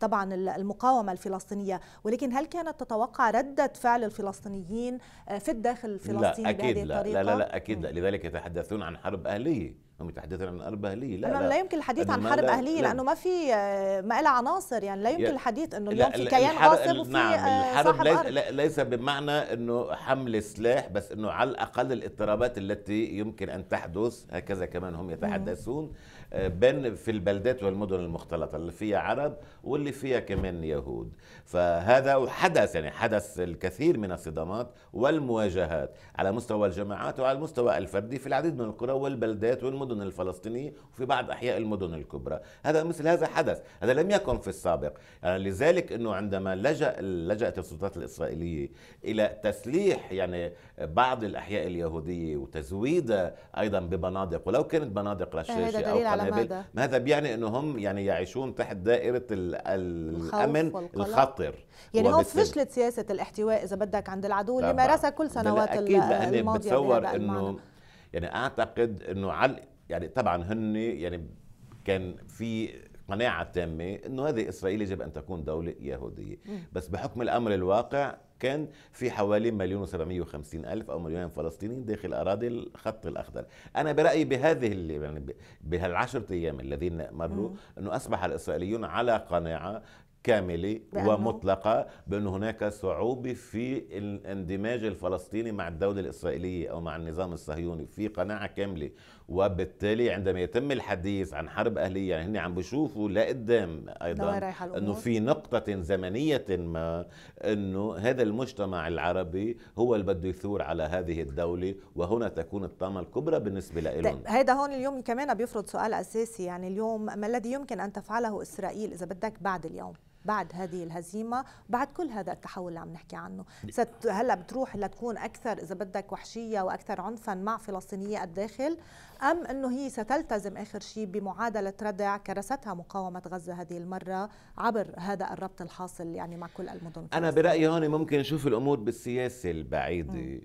طبعا المقاومة الفلسطينية ولكن هل كانت تتوقع ردة فعل الفلسطينيين آه، في الداخل الفلسطيني لا أكيد بهذه لا. الطريقة لا لا لا اكيد لا لذلك يتحدثون عن حرب اهليه هم يتحدثون عن حرب اهليه لا لا, لا, لا يمكن الحديث عن حرب لا اهليه لا لانه ما في آه، ما لها عناصر يعني لا يمكن الحديث انه اليوم في كيان غاصب وفي نعم آه، الحرب ليس, ليس بمعنى انه حمل سلاح بس انه على الاقل الاضطرابات التي يمكن ان تحدث هكذا كمان هم يتحدثون مم. بين في البلدات والمدن المختلطة اللي فيها عرب واللي فيها كمان يهود فهذا حدث يعني حدث الكثير من الصدامات والمواجهات على مستوى الجماعات وعلى المستوى الفردي في العديد من القرى والبلدات والمدن الفلسطينية وفي بعض أحياء المدن الكبرى هذا مثل هذا حدث هذا لم يكن في السابق يعني لذلك أنه عندما لجأ لجأت السلطات الإسرائيلية إلى تسليح يعني بعض الأحياء اليهودية وتزويدها أيضا ببنادق ولو كانت بنادق رشاشة أو القنابل يعني ماذا؟, ماذا بيعني انه هم يعني يعيشون تحت دائره الامن الخطر يعني هو فشلت سياسه الاحتواء اذا بدك عند العدو اللي مارسها كل سنوات اكيد لاني بتصور انه يعني اعتقد انه على يعني طبعا هن يعني كان في قناعه تامه انه هذه اسرائيل يجب ان تكون دوله يهوديه بس بحكم الامر الواقع السكان في حوالي مليون و750 ألف أو مليونين فلسطيني داخل أراضي الخط الأخضر أنا برأيي بهذه يعني بهالعشرة أيام الذين مروا أنه أصبح الإسرائيليون على قناعة كاملة ومطلقة بأن هناك صعوبة في الاندماج الفلسطيني مع الدولة الإسرائيلية أو مع النظام الصهيوني في قناعة كاملة وبالتالي عندما يتم الحديث عن حرب اهليه يعني هن عم بيشوفوا لقدام ايضا انه في نقطه زمنيه ما انه هذا المجتمع العربي هو اللي بده يثور على هذه الدوله وهنا تكون الطامه الكبرى بالنسبه لهم طيب، هذا هون اليوم كمان بيفرض سؤال اساسي يعني اليوم ما الذي يمكن ان تفعله اسرائيل اذا بدك بعد اليوم بعد هذه الهزيمه بعد كل هذا التحول اللي عم نحكي عنه ست هلا بتروح لتكون اكثر اذا بدك وحشيه واكثر عنفا مع فلسطينيه الداخل ام انه هي ستلتزم اخر شيء بمعادله ردع كرستها مقاومه غزه هذه المره عبر هذا الربط الحاصل يعني مع كل المدن انا برايي هون ممكن نشوف الامور بالسياسه البعيده م.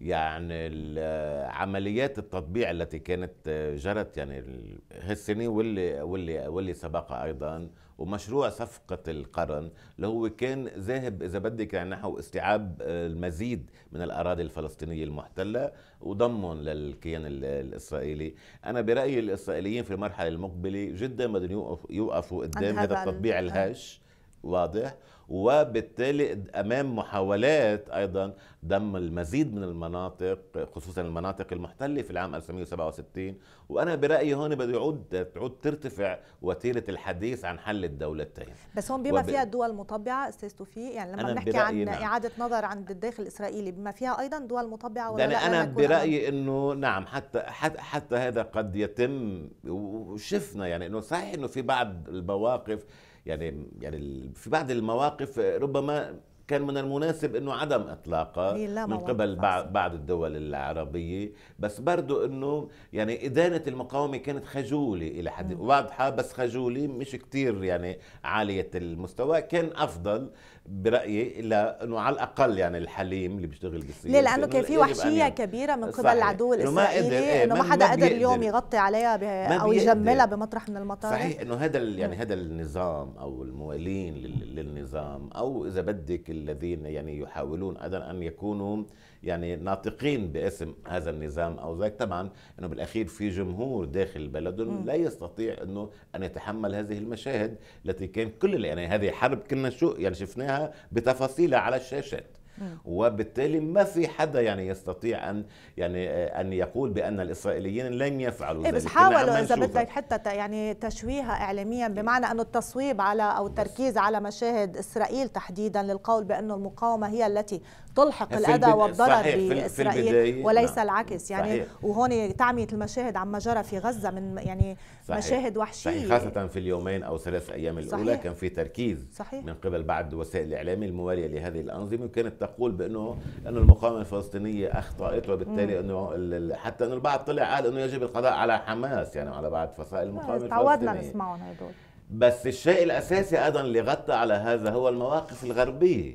يعني عمليات التطبيع التي كانت جرت يعني هالسنه واللي واللي واللي سبقها ايضا ومشروع صفقة القرن اللي هو كان ذاهب إذا بدك يعني نحو استيعاب آه، المزيد من الأراضي الفلسطينية المحتلة وضمهم للكيان الإسرائيلي أنا برأيي الإسرائيليين في المرحلة المقبلة جدا بدهم يوقفوا قدام هذا التطبيع الهش آه. واضح وبالتالي امام محاولات ايضا دم المزيد من المناطق خصوصا المناطق المحتله في العام 1967 وانا برايي هون بده يعود تعود ترتفع وتيره الحديث عن حل الدولتين بس هون بما وب... فيها الدول المطبعه استاذ توفيق يعني لما بنحكي عن نعم. اعاده نظر عند الداخل الاسرائيلي بما فيها ايضا دول مطبعه ولا يعني لا انا برايي انه نعم حتى حتى, حتى هذا قد يتم وشفنا يعني انه صحيح انه في بعض المواقف يعني يعني في بعض المواقف آه، ربما كان من المناسب انه عدم اطلاقها إيه، من قبل بعض الدول العربيه بس برضو انه يعني ادانه المقاومه كانت خجوله الى حد واضحه بس خجوله مش كتير يعني عاليه المستوى كان افضل برايي الا انه على الاقل يعني الحليم اللي بيشتغل بالسياسه ليه لانه كان في وحشيه كبيره من قبل العدو الاسرائيلي انه ما إيه، حدا قدر اليوم يغطي عليها او يجملها بمطرح من المطارح صحيح انه هذا يعني نعم. هذا النظام او الموالين للنظام او اذا بدك الذين يعني يحاولون ايضا ان يكونوا يعني ناطقين باسم هذا النظام او ذاك طبعا انه بالاخير في جمهور داخل البلد لا يستطيع انه ان يتحمل هذه المشاهد التي كان كل يعني هذه حرب كنا شو يعني شفناها بتفاصيلها على الشاشات وبالتالي ما في حدا يعني يستطيع ان يعني آه، ان يقول بان الاسرائيليين لن يفعلوا إيه، ذلك بس حاولوا اذا بدك حتى يعني تشويها اعلاميا بمعنى انه التصويب على او التركيز على مشاهد اسرائيل تحديدا للقول بانه المقاومه هي التي تلحق يعني الأذى والضرر بإسرائيل وليس نعم. العكس يعني صحيح. وهون تعمية المشاهد عما جرى في غزة من يعني صحيح. مشاهد وحشية صحيح. خاصة في اليومين أو ثلاث أيام الأولى صحيح. كان في تركيز صحيح. من قبل بعض وسائل الاعلام الموالية لهذه الأنظمة وكانت تقول بأنه أنه المقاومة الفلسطينية أخطأت وبالتالي أنه حتى أنه البعض طلع قال أنه يجب القضاء على حماس يعني على بعض فصائل آه، المقاومة الفلسطينية تعودنا نسمعهم هدول بس الشيء الاساسي ايضا اللي غطى على هذا هو المواقف الغربيه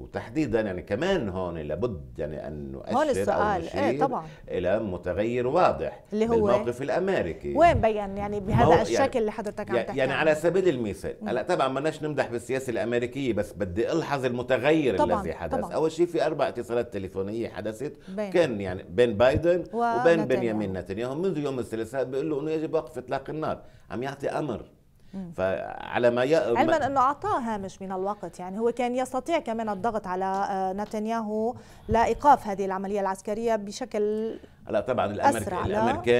وتحديدا يعني كمان هون لابد يعني ان نؤشر هون السؤال ايه طبعا الى متغير واضح اللي هو بالموقف الامريكي وين بين يعني بهذا يعني الشكل اللي حضرتك عم يعني تحكي يعني على سبيل المثال هلا طبعا بدناش نمدح بالسياسه الامريكيه بس بدي الحظ المتغير طبعا الذي حدث طبعا اول شيء في اربع اتصالات تليفونيه حدثت بين كان يعني بين بايدن وبين بنيامين نتنياهو منذ يوم الثلاثاء بيقول له انه يجب وقف اطلاق النار عم يعطي امر فعلى ما ي... علما انه اعطاه هامش من الوقت يعني هو كان يستطيع كمان الضغط على آه، نتنياهو لايقاف هذه العمليه العسكريه بشكل هلا طبعا الامريكان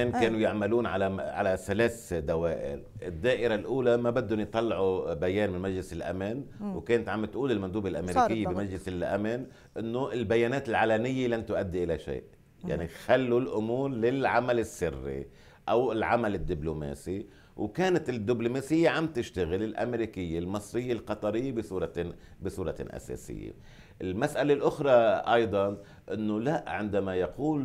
لا. آه. كانوا يعملون على على ثلاث دوائر الدائره الاولى ما بدهم يطلعوا بيان من مجلس الأمن م. وكانت عم تقول المندوبه الامريكيه بمجلس الأمن انه البيانات العلنيه لن تؤدي الى شيء يعني خلوا الامور للعمل السري او العمل الدبلوماسي وكانت الدبلوماسية عم تشتغل الأمريكية المصرية القطرية بصورة بصورة أساسية المسألة الأخرى أيضا انه لا عندما يقول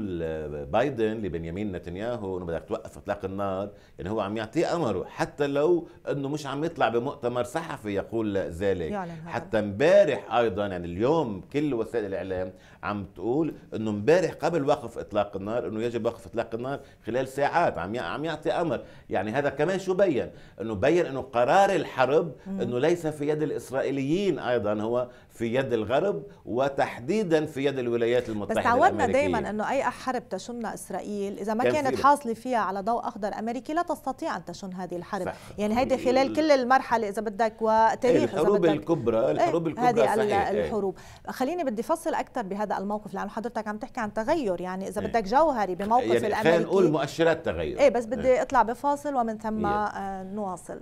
بايدن لبنيامين نتنياهو انه بدك توقف اطلاق النار يعني هو عم يعطيه امره حتى لو انه مش عم يطلع بمؤتمر صحفي يقول ذلك حتى امبارح ايضا يعني اليوم كل وسائل الاعلام عم تقول انه امبارح قبل وقف اطلاق النار انه يجب وقف اطلاق النار خلال ساعات عم عم يعطي امر يعني هذا كمان شو بين انه بين انه قرار الحرب انه ليس في يد الاسرائيليين ايضا هو في يد الغرب وتحديدا في يد الولايات المتحده بس تعودنا دائما انه اي حرب تشنها اسرائيل اذا ما كانت حاصله فيها على ضوء اخضر امريكي لا تستطيع ان تشن هذه الحرب صح. يعني هيدي خلال كل المرحله اذا بدك وتاريخ الحروب بدك. الكبرى إيه، الحروب الكبرى هذه صحيح. إيه. الحروب خليني بدي فصل اكثر بهذا الموقف لانه حضرتك عم تحكي عن تغير يعني اذا إيه. بدك جوهري بموقف يعني الامريكي خلينا نقول مؤشرات تغير ايه بس بدي اطلع بفاصل ومن ثم آه، نواصل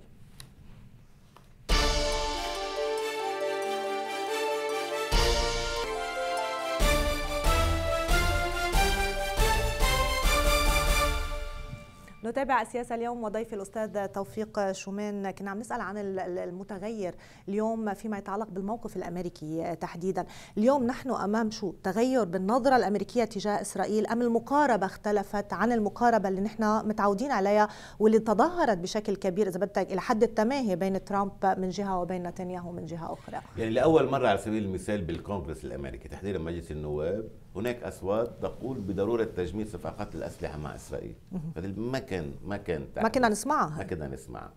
نتابع السياسه اليوم وضيف الاستاذ توفيق شومان كنا عم نسال عن المتغير اليوم فيما يتعلق بالموقف الامريكي تحديدا اليوم نحن امام شو تغير بالنظره الامريكيه تجاه اسرائيل ام المقاربه اختلفت عن المقاربه اللي نحن متعودين عليها واللي تظاهرت بشكل كبير اذا بدك الى حد التماهي بين ترامب من جهه وبين نتنياهو من جهه اخرى يعني لاول مره على سبيل المثال بالكونغرس الامريكي تحديدا مجلس النواب هناك أصوات تقول بضرورة تجميد صفقات الأسلحة مع إسرائيل هذا ما كان ما كان ما كنا نسمعها ما كنا نسمعها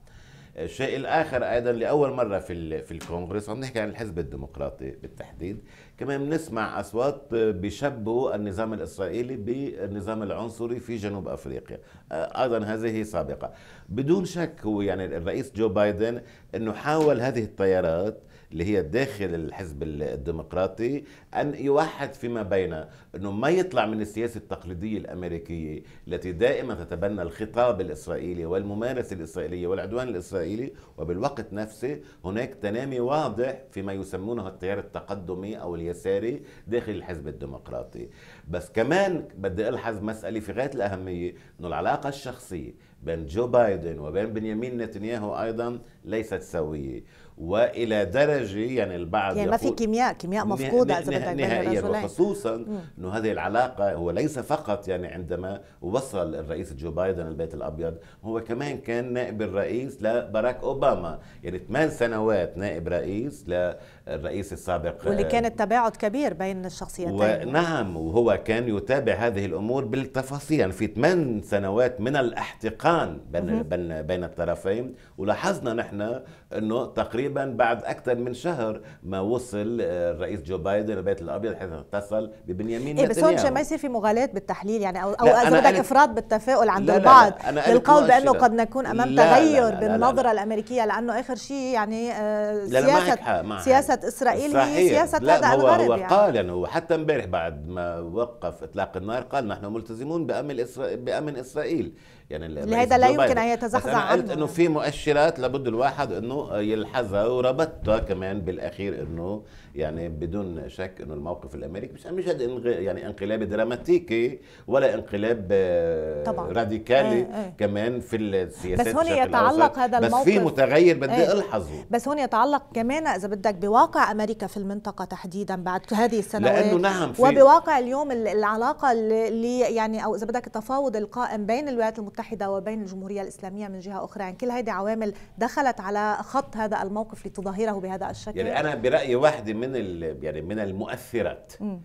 الشيء الآخر أيضا لأول مرة في في الكونغرس عم نحكي عن الحزب الديمقراطي بالتحديد كمان بنسمع أصوات بشبهوا النظام الإسرائيلي بالنظام العنصري في جنوب أفريقيا آه، أيضا هذه سابقة بدون شك هو يعني الرئيس جو بايدن أنه حاول هذه التيارات اللي هي داخل الحزب الديمقراطي ان يوحد فيما بينه انه ما يطلع من السياسه التقليديه الامريكيه التي دائما تتبنى الخطاب الاسرائيلي والممارسه الاسرائيليه والعدوان الاسرائيلي وبالوقت نفسه هناك تنامي واضح فيما يسمونه التيار التقدمي او اليساري داخل الحزب الديمقراطي بس كمان بدي الحظ مساله في غايه الاهميه انه العلاقه الشخصيه بين جو بايدن وبين بنيامين نتنياهو ايضا ليست سويه والى درجه يعني البعض يعني ما في كيمياء كيمياء مفقوده اذا بدك بين نهائيا وخصوصا انه هذه العلاقه هو ليس فقط يعني عندما وصل الرئيس جو بايدن البيت الابيض هو كمان كان نائب الرئيس لباراك اوباما يعني ثمان سنوات نائب رئيس للرئيس السابق واللي كان التباعد كبير بين الشخصيتين ونعم وهو كان يتابع هذه الامور بالتفاصيل يعني في ثمان سنوات من الاحتقان بين بين الطرفين ولاحظنا نحن انه تقريبا بعد اكثر من شهر ما وصل آه، الرئيس جو بايدن البيت الابيض حيث اتصل ببنيامين إيه بس هون مشان ما يصير في مغالاة بالتحليل يعني او او اذا بدك افراط بالتفاؤل عند لا البعض لا لا بالقول بانه قد نكون امام لا تغير لا لا بالنظره لا لا الامريكيه لانه اخر شيء يعني آه لا لا معك حق معك سياسه اسرائيل صحيح. هي سياسه لا هو هو يعني. قال يعني هو حتى امبارح بعد ما وقف اطلاق النار قال نحن ملتزمون بامن اسرائيل بامن اسرائيل يعني لهذا لا يمكن ان يتزحزح انا قلت انه في مؤشرات لابد الواحد انه يلحظها وربطتها كمان بالاخير انه يعني بدون شك انه الموقف الامريكي مش مش يعني انقلاب دراماتيكي ولا انقلاب آه، طبعا. راديكالي ايه ايه. كمان في السياسات بس هون يتعلق هذا الموقف بس في متغير بدي ايه. الحظه بس هون يتعلق كمان اذا بدك بواقع امريكا في المنطقه تحديدا بعد هذه السنوات لانه نعم في وبواقع اليوم العلاقه اللي يعني او اذا بدك التفاوض القائم بين الولايات المتحده وبين الجمهوريه الاسلاميه من جهه اخرى يعني كل هذه عوامل دخلت على خط هذا الموقف لتظاهره بهذا الشكل يعني انا برايي واحده من يعني من المؤثرات م.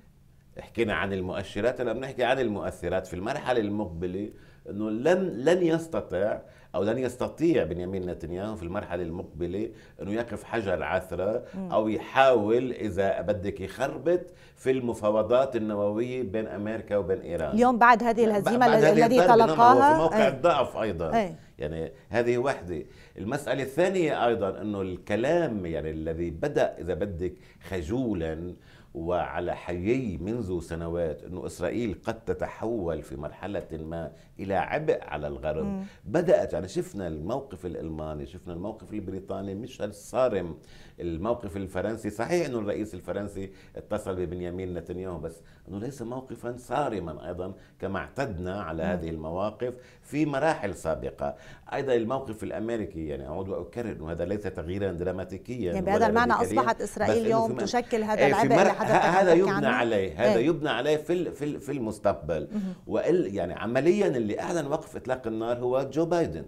حكينا عن المؤشرات هلا بنحكي عن المؤثرات في المرحله المقبله انه لن لن يستطيع أو لن يستطيع بنيامين نتنياهو في المرحلة المقبلة أنه يقف حجر عثرة أو يحاول إذا بدك يخربط في المفاوضات النووية بين أمريكا وبين إيران اليوم بعد هذه الهزيمة الذي تلقاها في موقع الضعف أيضا أي. يعني هذه وحده المسألة الثانية أيضا أنه الكلام يعني الذي بدأ إذا بدك خجولا وعلى حيي منذ سنوات أن إسرائيل قد تتحول في مرحلة ما إلى عبء على الغرب مم. بدأت يعني شفنا الموقف الألماني شفنا الموقف البريطاني مش الصارم الموقف الفرنسي صحيح أنه الرئيس الفرنسي اتصل ببنيامين نتنياهو بس أنه ليس موقفا صارما أيضا كما اعتدنا على هذه المواقف في مراحل سابقة أيضا الموقف الأمريكي يعني أعود وأكرر أنه هذا ليس تغييرا دراماتيكيا يعني بهذا المعنى أصبحت إسرائيل اليوم تشكل هذا إيه، العبء مر... هذا يبنى عنه. عليه هذا ايه؟ يبنى عليه في في في المستقبل وال يعني عمليا اللي أعلن وقف إطلاق النار هو جو بايدن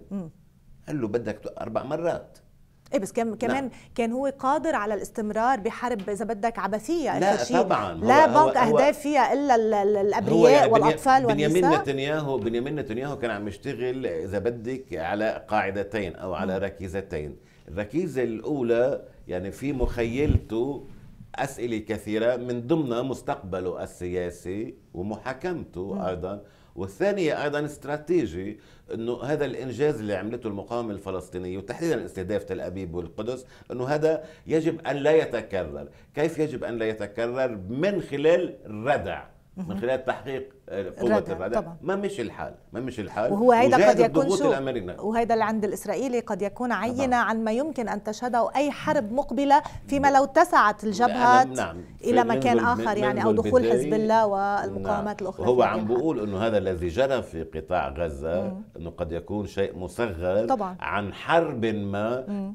قال له بدك أربع مرات ايه بس كان نعم. كمان نعم. كان هو قادر على الاستمرار بحرب اذا بدك عبثيه لا طبعا لا هو بنك اهداف فيها الا يعني الابرياء يعني والاطفال والنساء بنيامين نتنياهو بنيامين نتنياهو كان عم يشتغل اذا بدك على قاعدتين او على نعم. ركيزتين الركيزه الاولى يعني في مخيلته اسئله كثيره من ضمنها مستقبله السياسي ومحاكمته نعم. ايضا والثانيه ايضا استراتيجي انه هذا الانجاز اللي عملته المقاومه الفلسطينيه وتحديدا استهداف تل ابيب والقدس انه هذا يجب ان لا يتكرر، كيف يجب ان لا يتكرر؟ من خلال الردع من خلال تحقيق قوه الردع, طبعا. ما مش الحال ما مش الحال وهو هيدا قد يكون شو وهيدا اللي عند الاسرائيلي قد يكون نعم. عينه طبعا. عن ما يمكن ان تشهده اي حرب مقبله فيما لو اتسعت الجبهات نعم. نعم. الى مكان اخر يعني او دخول حزب الله نعم. والمقاومات نعم. الاخرى هو عم بقول انه هذا الذي جرى في قطاع غزه مم. انه قد يكون شيء مصغر طبعا. عن حرب ما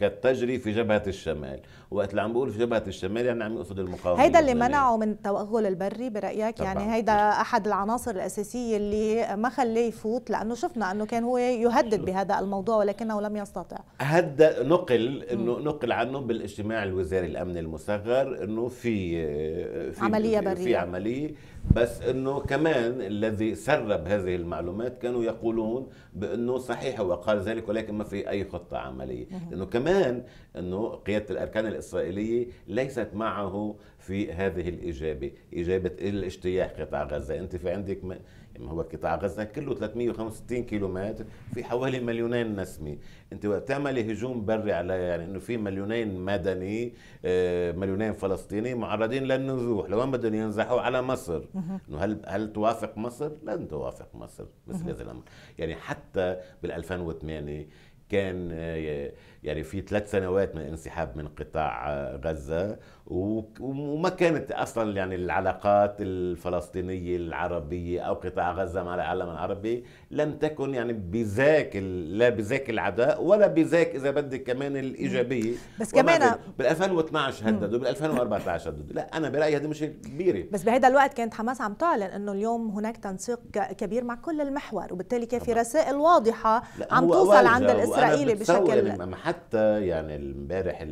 كتجري في جبهه الشمال وقت اللي عم بقول في جبهه الشمال يعني عم يقصد المقاومه هيدا اللي منعه من التوغل البري برايك يعني طبعا. يعني هيدا احد العناصر الاساسيه اللي ما خليه يفوت لانه شفنا انه كان هو يهدد بهذا الموضوع ولكنه لم يستطع هدا نقل انه نقل عنه بالاجتماع الوزاري الامن المصغر انه في, في عمليه بريه في عمليه بس انه كمان الذي سرب هذه المعلومات كانوا يقولون بانه صحيح هو قال ذلك ولكن ما في اي خطه عمليه لانه كمان انه قياده الاركان الاسرائيليه ليست معه في هذه الإجابة إجابة الاجتياح قطاع غزة أنت في عندك ما يعني هو قطاع غزة كله 365 كيلومتر في حوالي مليونين نسمة أنت وقت تعملي هجوم بري على يعني أنه في مليونين مدني آه، مليونين فلسطيني معرضين للنزوح لوين بدهم ينزحوا على مصر أنه هل هل توافق مصر؟ لن توافق مصر مثل هذا الأمر يعني حتى بال 2008 كان آه، يعني في ثلاث سنوات من انسحاب من قطاع آه، غزة وما كانت أصلا يعني العلاقات الفلسطينية العربية أو قطاع غزة مع العالم العربي لم تكن يعني بذاك لا بذاك العداء ولا بذاك إذا بدك كمان الإيجابية بس كمان بال 2012 هددوا بال 2014 هددوا لا أنا برأيي هذه مش كبيرة بس بهذا الوقت كانت حماس عم تعلن إنه اليوم هناك تنسيق كبير مع كل المحور وبالتالي كان في رسائل واضحة عم توصل عند الإسرائيلي بشكل حتى يعني امبارح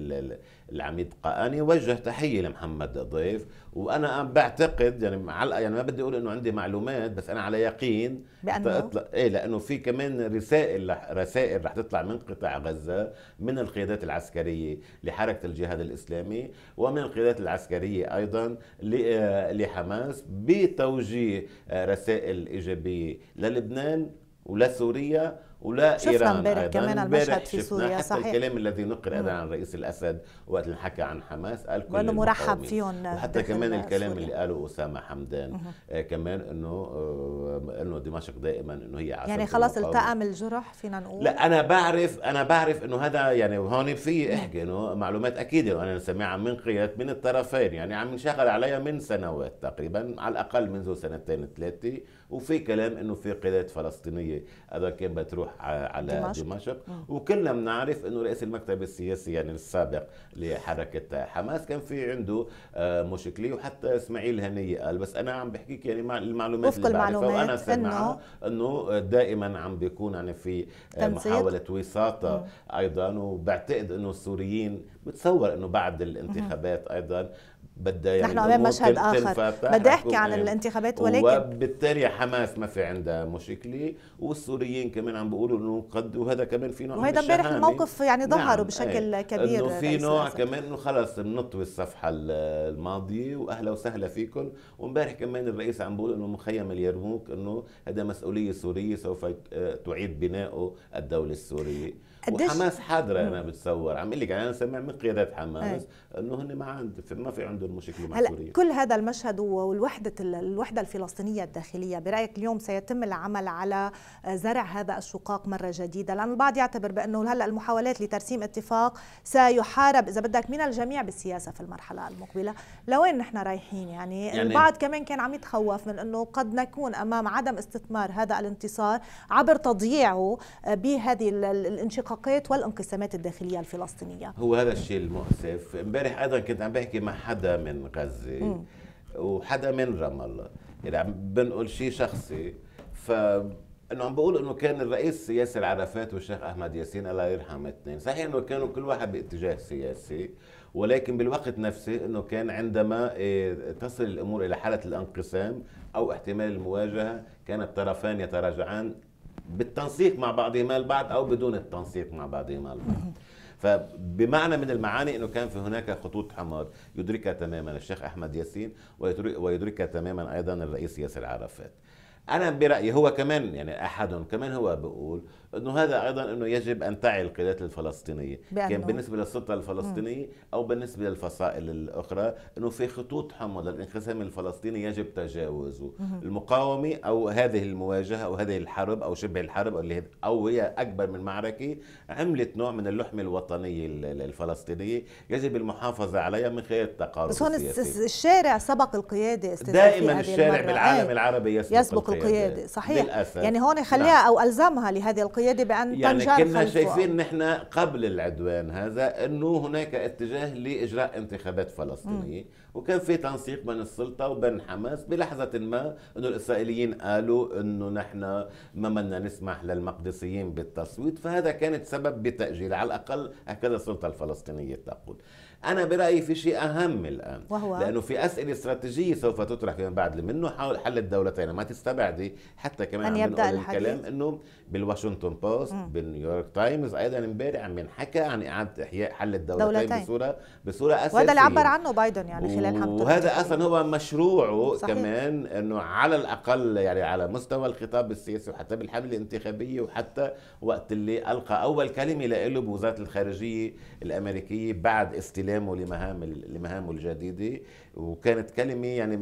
العميد قاني وجه تحيه لمحمد ضيف وانا بعتقد يعني على يعني ما بدي اقول انه عندي معلومات بس انا على يقين بانه تطلع ايه لانه في كمان رسائل رسائل رح تطلع من قطاع غزه من القيادات العسكريه لحركه الجهاد الاسلامي ومن القيادات العسكريه ايضا آه، لحماس بتوجيه آه، رسائل ايجابيه للبنان ولسوريا ولا شفنا ايران امبارح كمان المشهد في سوريا حتى صحيح الكلام الذي نقل هذا عن رئيس الاسد وقت اللي حكى عن حماس قال كل انه مرحب فيهم وحتى كمان الكلام سوريا. اللي قاله اسامه حمدان آه كمان انه آه انه دمشق دائما انه هي عاصمه يعني خلاص التئم الجرح فينا نقول لا انا بعرف انا بعرف انه هذا يعني هون في احكي انه معلومات اكيده وانا سامعها من قياد من الطرفين يعني عم نشغل عليها من سنوات تقريبا على الاقل منذ سنتين ثلاثه وفي كلام انه في قيادات فلسطينيه اذا كان بتروح على دمشق, دمشق. وكلنا بنعرف انه رئيس المكتب السياسي يعني السابق لحركه حماس كان في عنده آه، مشكله وحتى اسماعيل هنيه قال بس انا عم بحكيك يعني مع المعلومات وفق اللي المعلومات وانا سمعها انه دائما عم بيكون يعني في آه، محاوله وساطه مم. ايضا وبعتقد انه السوريين بتصور انه بعد الانتخابات ايضا بدها يعني نحن امام مشهد اخر بدي احكي عن الانتخابات ولكن وبالتالي حماس ما في عندها مشكله والسوريين كمان عم بيقولوا انه قد وهذا كمان في نوع وهذا امبارح الموقف يعني نعم، ظهروا نعم بشكل ايه. كبير انه في نوع لازم. كمان انه خلص بنطوي الصفحه الماضيه واهلا وسهلا فيكم وامبارح كمان الرئيس عم بيقول انه مخيم اليرموك انه هذا مسؤوليه سوريه سوف آه، تعيد بنائه الدوله السوريه قديش وحماس حاضره انا بتصور عم لك يعني انا سمع من قيادات حماس إيه. انه هن ما عند ما في عندهم مشكله مع سوريا كل هذا المشهد والوحده الوحده الفلسطينيه الداخليه برايك اليوم سيتم العمل على زرع هذا الشقاق مره جديده لان البعض يعتبر بانه هلا المحاولات لترسيم اتفاق سيحارب اذا بدك من الجميع بالسياسه في المرحله المقبله لوين نحن رايحين يعني, يعني البعض كمان كان عم يتخوف من انه قد نكون امام عدم استثمار هذا الانتصار عبر تضييعه بهذه الانشقاق المحققات والانقسامات الداخليه الفلسطينيه هو هذا الشيء المؤسف امبارح ايضا كنت عم بحكي مع حدا من غزه وحدا من رام الله يعني عم بنقل شيء شخصي ف انه عم بقول انه كان الرئيس ياسر عرفات والشيخ احمد ياسين الله يرحم الاثنين، صحيح انه كانوا كل واحد باتجاه سياسي ولكن بالوقت نفسه انه كان عندما إيه، تصل الامور الى حاله الانقسام او احتمال المواجهه كان الطرفان يتراجعان بالتنسيق مع بعضهما البعض او بدون التنسيق مع بعضهما البعض فبمعنى من المعاني انه كان في هناك خطوط حمر يدركها تماما الشيخ احمد ياسين ويدركها تماما ايضا الرئيس ياسر عرفات انا برايي هو كمان يعني احدهم كمان هو بيقول انه هذا ايضا انه يجب ان تعي القيادات الفلسطينيه كان بالنسبه للسلطه الفلسطينيه او بالنسبه للفصائل الاخرى انه في خطوط حمراء للانقسام الفلسطيني يجب تجاوزه المقاومه او هذه المواجهه او هذه الحرب او شبه الحرب اللي او هي اكبر من معركه عملت نوع من اللحمه الوطنيه الفلسطينيه يجب المحافظه عليها من خلال التقارب بس هون الشارع سبق القياده دائما الشارع بالعالم العربي يسبق, يسبق القيادة قياده صحيح للأسف. يعني هون خليها نعم. او الزمها لهذه القياده بان يعني تنجر كنا شايفين نحن قبل العدوان هذا انه هناك اتجاه لاجراء انتخابات فلسطينيه م. وكان في تنسيق بين السلطه وبين حماس بلحظه ما انه الاسرائيليين قالوا انه نحن ما بدنا نسمح للمقدسيين بالتصويت فهذا كانت سبب بتاجيل على الاقل هكذا السلطه الفلسطينيه تقول أنا برأيي في شيء أهم الآن وهو لأنه في أسئلة استراتيجية سوف تطرح فيما بعد منه حول حل الدولتين ما تستبعدي حتى كمان أن يبدأ الحديث. الكلام أنه بالواشنطن بوست بالنيويورك تايمز أيضا امبارح عم ينحكى عن إعادة إحياء حل الدولتين دولتين. بصورة بصورة أساسية وهذا اللي عبر عنه بايدن يعني خلال حملته وهذا أصلا هو مشروعه صحيح. كمان أنه على الأقل يعني على مستوى الخطاب السياسي وحتى بالحملة الانتخابية وحتى وقت اللي ألقى أول كلمة له بوزارة الخارجية الأمريكية بعد استلام لأحلامه لمهام لمهامه الجديدة وكانت كلمة يعني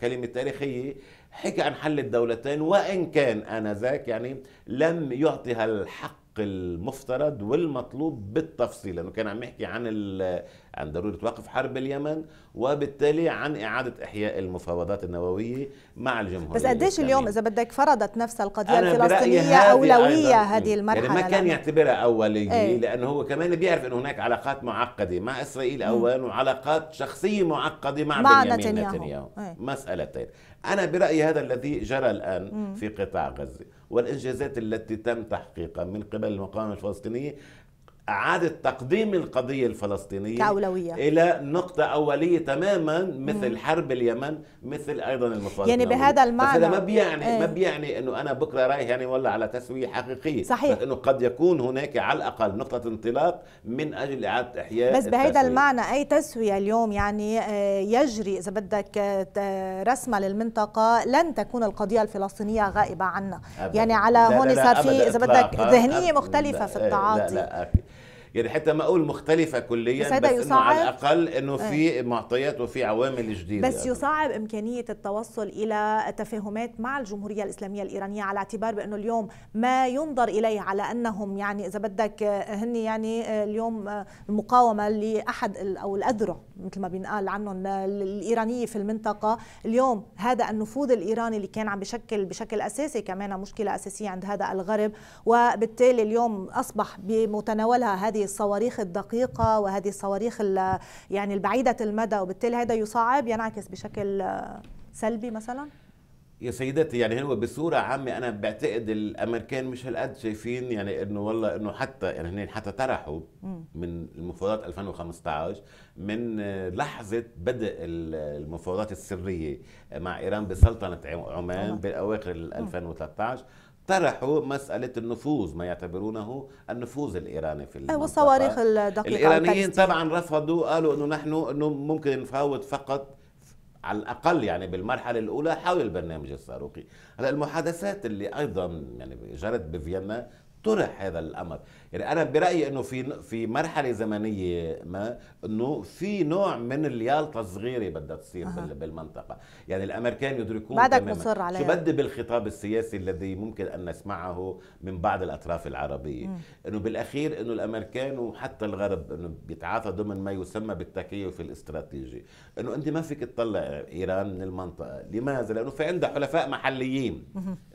كلمة تاريخية حكى عن حل الدولتين وإن كان آنذاك يعني لم يعطها الحق المفترض والمطلوب بالتفصيل لانه كان عم يحكي عن عن ضروره وقف حرب اليمن وبالتالي عن اعاده احياء المفاوضات النوويه مع الجمهوريه بس قديش اليوم اذا بدك فرضت نفس القضيه الفلسطينيه اولويه هذه المرحله يعني ما كان يعني. يعتبرها اوليه ايه؟ لانه هو كمان بيعرف انه هناك علاقات معقده مع اسرائيل اولا وعلاقات شخصيه معقده مع, مع بنيامين نتنياهو, نتنياهو. ايه؟ مسالتين أنا برأيي هذا الذي جرى الآن في قطاع غزة والإنجازات التي تم تحقيقها من قبل المقاومة الفلسطينية إعادة تقديم القضية الفلسطينية كأولوية إلى نقطة أولية تماما مثل مم. حرب اليمن مثل أيضا المفاوضات يعني بهذا المعنى بس هذا ما بيعني ايه. ما بيعني إنه أنا بكرة رايح يعني والله على تسوية حقيقية صحيح بس إنه قد يكون هناك على الأقل نقطة انطلاق من أجل إعادة إحياء بس بهذا المعنى أي تسوية اليوم يعني آه، يجري إذا بدك آه، رسمة للمنطقة لن تكون القضية الفلسطينية غائبة عنا يعني على هون صار في إذا بدك ذهنية مختلفة إيه، لا في التعاطي لا لا يعني حتى ما اقول مختلفه كليا بس, بس انه على الاقل انه إيه. في معطيات وفي عوامل جديده بس يصعب امكانيه التوصل الى تفاهمات مع الجمهوريه الاسلاميه الايرانيه على اعتبار بانه اليوم ما ينظر اليه على انهم يعني اذا بدك آه، هن يعني آه، اليوم آه، المقاومه لاحد او الاذرع مثل ما بينقال عنهم الايرانيه في المنطقه اليوم هذا النفوذ الايراني اللي كان عم بشكل بشكل اساسي كمان مشكله اساسيه عند هذا الغرب وبالتالي اليوم اصبح بمتناولها هذه هذه الصواريخ الدقيقه وهذه الصواريخ يعني البعيده المدى وبالتالي هذا يصعب ينعكس بشكل سلبي مثلا يا سيدتي يعني هو بصوره عامه انا بعتقد الامريكان مش هالقد شايفين يعني انه والله انه حتى يعني حتى طرحوا من المفاوضات 2015 من لحظه بدء المفاوضات السريه مع ايران بسلطنه عمان آه. باواخر 2013 اقترحوا مسألة النفوذ ما يعتبرونه النفوذ الإيراني في أيوة، المنطقة والصواريخ الدقيقة الإيرانيين طبعا رفضوا قالوا أنه نحن أنه ممكن نفاوض فقط على الاقل يعني بالمرحله الاولى حول البرنامج الصاروخي هلا المحادثات اللي ايضا يعني جرت بفيينا طرح هذا الامر يعني انا برايي انه في في مرحله زمنيه ما انه في نوع من اليالطه الصغيره بدها تصير أه. بالمنطقه يعني الامريكان يدركون بعدك مصر عليها شو بدي بالخطاب السياسي الذي ممكن ان نسمعه من بعض الاطراف العربيه م. انه بالاخير انه الامريكان وحتى الغرب انه بيتعاطى ضمن ما يسمى بالتكيف الاستراتيجي انه انت ما فيك تطلع ايران من المنطقه لماذا لانه في عندها حلفاء محليين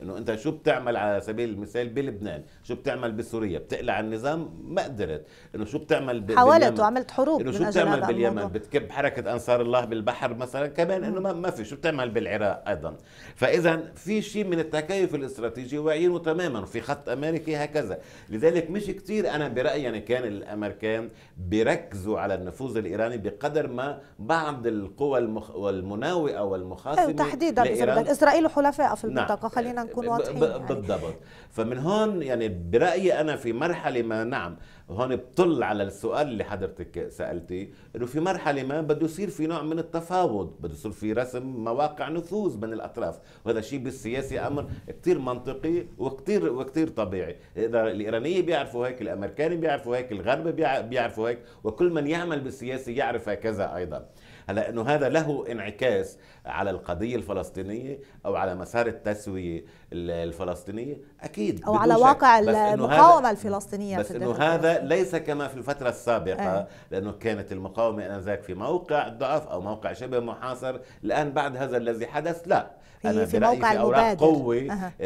انه انت شو بتعمل على سبيل المثال بلبنان شو بتعمل بسوريا بتقلع النظام ما قدرت انه شو بتعمل باليمن حاولت وعملت حروب انه شو بتعمل باليمن بتكب حركه انصار الله بالبحر مثلا كمان انه ما, في شو بتعمل بالعراق ايضا فاذا في شيء من التكيف الاستراتيجي واعيينه تماما في خط امريكي هكذا لذلك مش كثير انا برايي يعني كان الامريكان بيركزوا على النفوذ الايراني بقدر ما بعض القوى المخ... والمناوئه والمخاصمه أيوة تحديدا اسرائيل وحلفائها في نعم. المنطقه نعم. خلينا نكون واضحين يعني. بالضبط فمن هون يعني برايي انا في مرحله مرحله ما نعم هون بطل على السؤال اللي حضرتك سالتيه انه في مرحله ما بده يصير في نوع من التفاوض بده يصير في رسم مواقع نفوذ بين الاطراف وهذا الشيء بالسياسه امر كثير منطقي وكثير وكثير طبيعي اذا الايرانيه بيعرفوا هيك الامريكان بيعرفوا هيك الغرب بيعرفوا هيك وكل من يعمل بالسياسه يعرف هكذا ايضا هلا انه هذا له انعكاس على القضيه الفلسطينيه او على مسار التسويه الفلسطينيه اكيد او على واقع المقاومه الفلسطينيه بس انه هذا ليس كما في الفتره السابقه أه. لانه كانت المقاومه انذاك في موقع ضعف او موقع شبه محاصر الان بعد هذا الذي حدث لا في أنا في موقع في المبادر قوة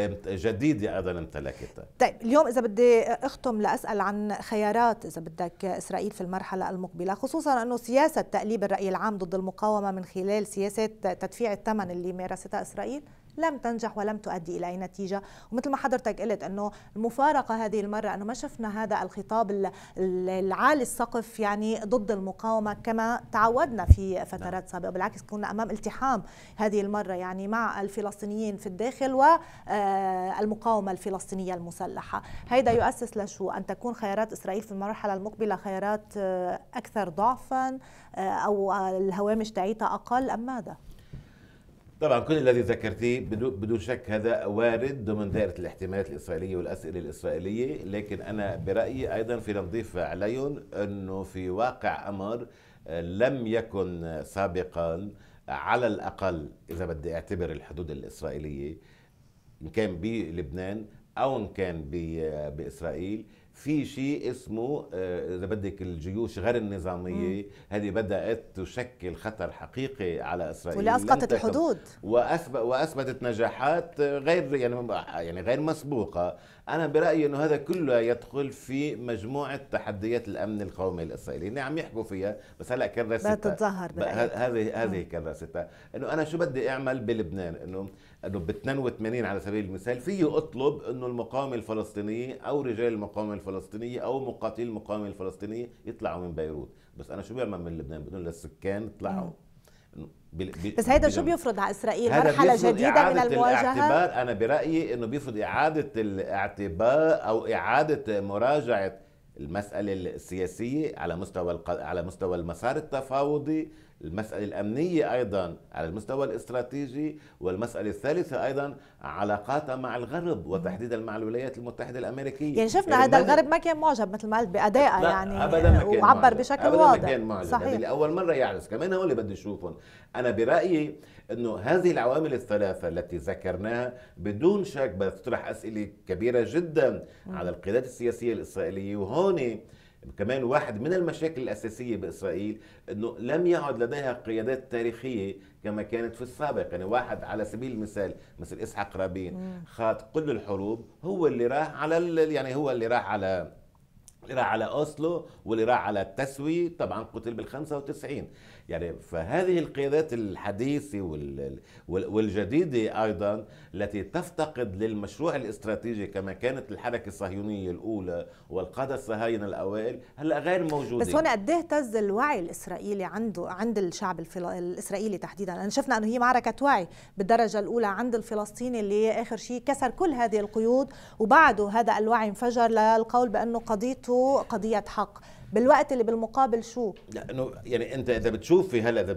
أه. جديدة أيضا امتلكتها طيب اليوم إذا بدي أختم لأسأل عن خيارات إذا بدك إسرائيل في المرحلة المقبلة خصوصا أنه سياسة تأليب الرأي العام ضد المقاومة من خلال سياسات تدفيع الثمن اللي مارستها إسرائيل لم تنجح ولم تؤدي إلى أي نتيجة ومثل ما حضرتك قلت أنه المفارقة هذه المرة أنه ما شفنا هذا الخطاب العالي السقف يعني ضد المقاومة كما تعودنا في فترات نعم. سابقة بالعكس كنا أمام التحام هذه المرة يعني مع الفلسطينيين في الداخل والمقاومة آه، الفلسطينية المسلحة هيدا يؤسس لشو أن تكون خيارات إسرائيل في المرحلة المقبلة خيارات آه، أكثر ضعفا آه، أو الهوامش تاعيتها أقل أم ماذا؟ طبعا كل الذي ذكرتيه بدون شك هذا وارد ضمن دائره الاحتمالات الاسرائيليه والاسئله الاسرائيليه لكن انا برايي ايضا فينا نضيف عليهم انه في واقع امر آه، لم يكن سابقا على الاقل اذا بدي اعتبر الحدود الاسرائيليه ان كان بلبنان او ان كان آه، باسرائيل في شيء اسمه آه، اذا بدك الجيوش غير النظاميه هذه بدات تشكل خطر حقيقي على اسرائيل واللي اسقطت الحدود واثبتت نجاحات غير يعني يعني غير مسبوقه انا برايي انه هذا كله يدخل في مجموعه تحديات الامن القومي الاسرائيلي اللي عم يحكوا فيها بس هلا كرستها تتظاهر هذه هذه كرستها انه انا شو بدي اعمل بلبنان انه انه ب 82 على سبيل المثال فيه اطلب انه المقاومه الفلسطينيه او رجال المقاومه الفلسطينيه او مقاتلي المقاومه الفلسطينيه يطلعوا من بيروت بس انا شو بعمل من لبنان بقول للسكان اطلعوا بس هيدا شو بيفرض على اسرائيل مرحله جديده من المواجهه انا برايي انه بيفرض اعاده الاعتبار او اعاده مراجعه المساله السياسيه على مستوى على مستوى المسار التفاوضي المسألة الأمنية أيضا على المستوى الاستراتيجي والمسألة الثالثة أيضا علاقاتها مع الغرب وتحديدا مع الولايات المتحدة الأمريكية يعني شفنا يعني هذا الغرب ما كان معجب مثل ما قلت بأدائها يعني أبدا ما كان وعبر معجب. بشكل أبداً واضح أبدا ما كان معجب يعني صحيح. لأول مرة يعرس كمان هو اللي بدي يشوفهم أنا برأيي أنه هذه العوامل الثلاثة التي ذكرناها بدون شك بتطرح أسئلة كبيرة جدا على القيادات السياسية الإسرائيلية وهون كمان واحد من المشاكل الأساسية بإسرائيل أنه لم يعد لديها قيادات تاريخية كما كانت في السابق يعني واحد على سبيل المثال مثل إسحاق رابين خاض كل الحروب هو اللي راح على يعني هو اللي راح على اللي راح على اوسلو واللي راح على التسوي طبعا قتل بال 95 يعني فهذه القيادات الحديثه وال... والجديده ايضا التي تفتقد للمشروع الاستراتيجي كما كانت الحركه الصهيونيه الاولى والقاده الصهاينه الاوائل هلا غير موجودين بس هون قد ايه اهتز الوعي الاسرائيلي عنده عند الشعب الفل... الاسرائيلي تحديدا لان شفنا انه هي معركه وعي بالدرجه الاولى عند الفلسطيني اللي اخر شيء كسر كل هذه القيود وبعده هذا الوعي انفجر للقول بانه قضيته قضيته قضيه حق بالوقت اللي بالمقابل شو لانه يعني انت اذا بتشوفي هلا إذا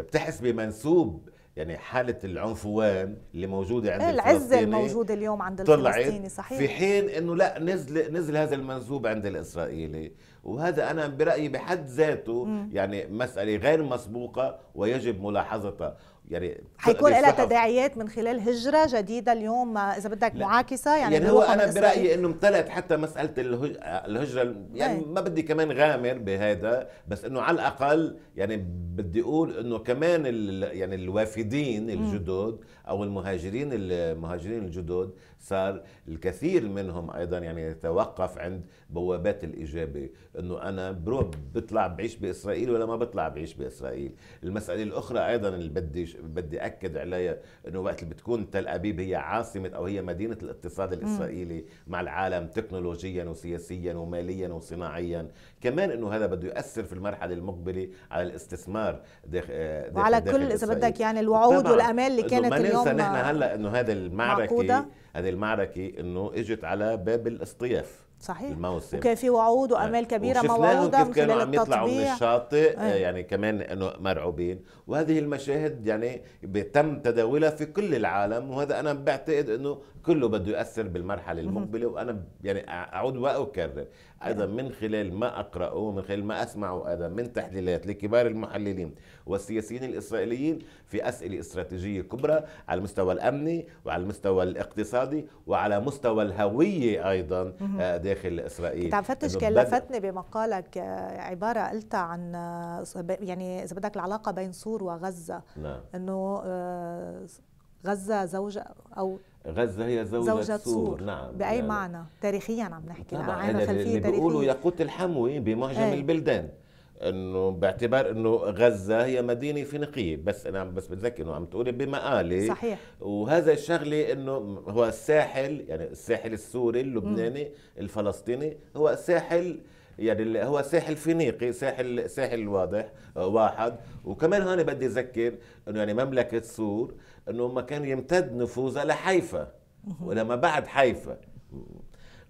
بتحس بمنسوب يعني حالة العنفوان اللي موجودة عند العزة الموجودة اليوم عند الفلسطيني صحيح في حين انه لا نزل نزل هذا المنسوب عند الاسرائيلي وهذا انا برأيي بحد ذاته يعني مسألة غير مسبوقة ويجب ملاحظتها يعني حيكون لها تداعيات من خلال هجره جديده اليوم اذا بدك لا. معاكسه يعني, يعني هو انا برايي انه امتلأت حتى مساله الهجره يعني إيه. ما بدي كمان غامر بهذا بس انه على الاقل يعني بدي اقول انه كمان يعني الوافدين الجدد او المهاجرين المهاجرين الجدد صار الكثير منهم ايضا يعني يتوقف عند بوابات الاجابه انه انا بروح بطلع بعيش باسرائيل ولا ما بطلع بعيش باسرائيل المساله الاخرى ايضا اللي بدي بدي اكد عليها انه وقت اللي بتكون تل ابيب هي عاصمه او هي مدينه الاقتصاد الاسرائيلي م. مع العالم تكنولوجيا وسياسيا وماليا وصناعيا كمان انه هذا بده ياثر في المرحله المقبله على الاستثمار داخل آه، داخل وعلى داخل كل اذا بدك يعني الوعود والامال اللي كانت اليوم ما ننسى نحن هلا انه هذا المعركه معقودة. هذه المعركه انه اجت على باب الاصطياف صحيح الموسم وكان في وعود وامال كبيره موعوده كيف كانوا عم يطلعوا من الشاطئ أي. آه، يعني كمان انه مرعوبين وهذه المشاهد يعني بتم تداولها في كل العالم وهذا انا بعتقد انه كله بده ياثر بالمرحله المقبله وانا يعني اعود واكرر ايضا إيه. من خلال ما اقراه من خلال ما اسمعه ايضا من تحليلات لكبار المحللين والسياسيين الإسرائيليين في أسئلة استراتيجية كبرى على المستوى الأمني وعلى المستوى الاقتصادي وعلى مستوى الهوية أيضا آه، داخل إسرائيل تعرف فتش كان لفتني بمقالك آه، عبارة قلتها عن آه، يعني إذا بدك العلاقة بين سور وغزة نعم. أنه غزة زوجة أو غزة هي زوجة, زوجة سور. سور نعم بأي نعم. معنى تاريخيا عم نحكي طبعا أنا خلفية تاريخية بيقولوا ياقوت الحموي بمعجم إيه. البلدان انه باعتبار انه غزه هي مدينه فينيقيه بس انا بس بتذكر انه عم تقولي بمقالي صحيح وهذا الشغله انه هو الساحل يعني الساحل السوري اللبناني م. الفلسطيني هو ساحل يعني هو ساحل فينيقي ساحل ساحل واضح آه، واحد وكمان هون بدي اذكر انه يعني مملكه سور انه ما كان يمتد نفوذها لحيفا ولما بعد حيفا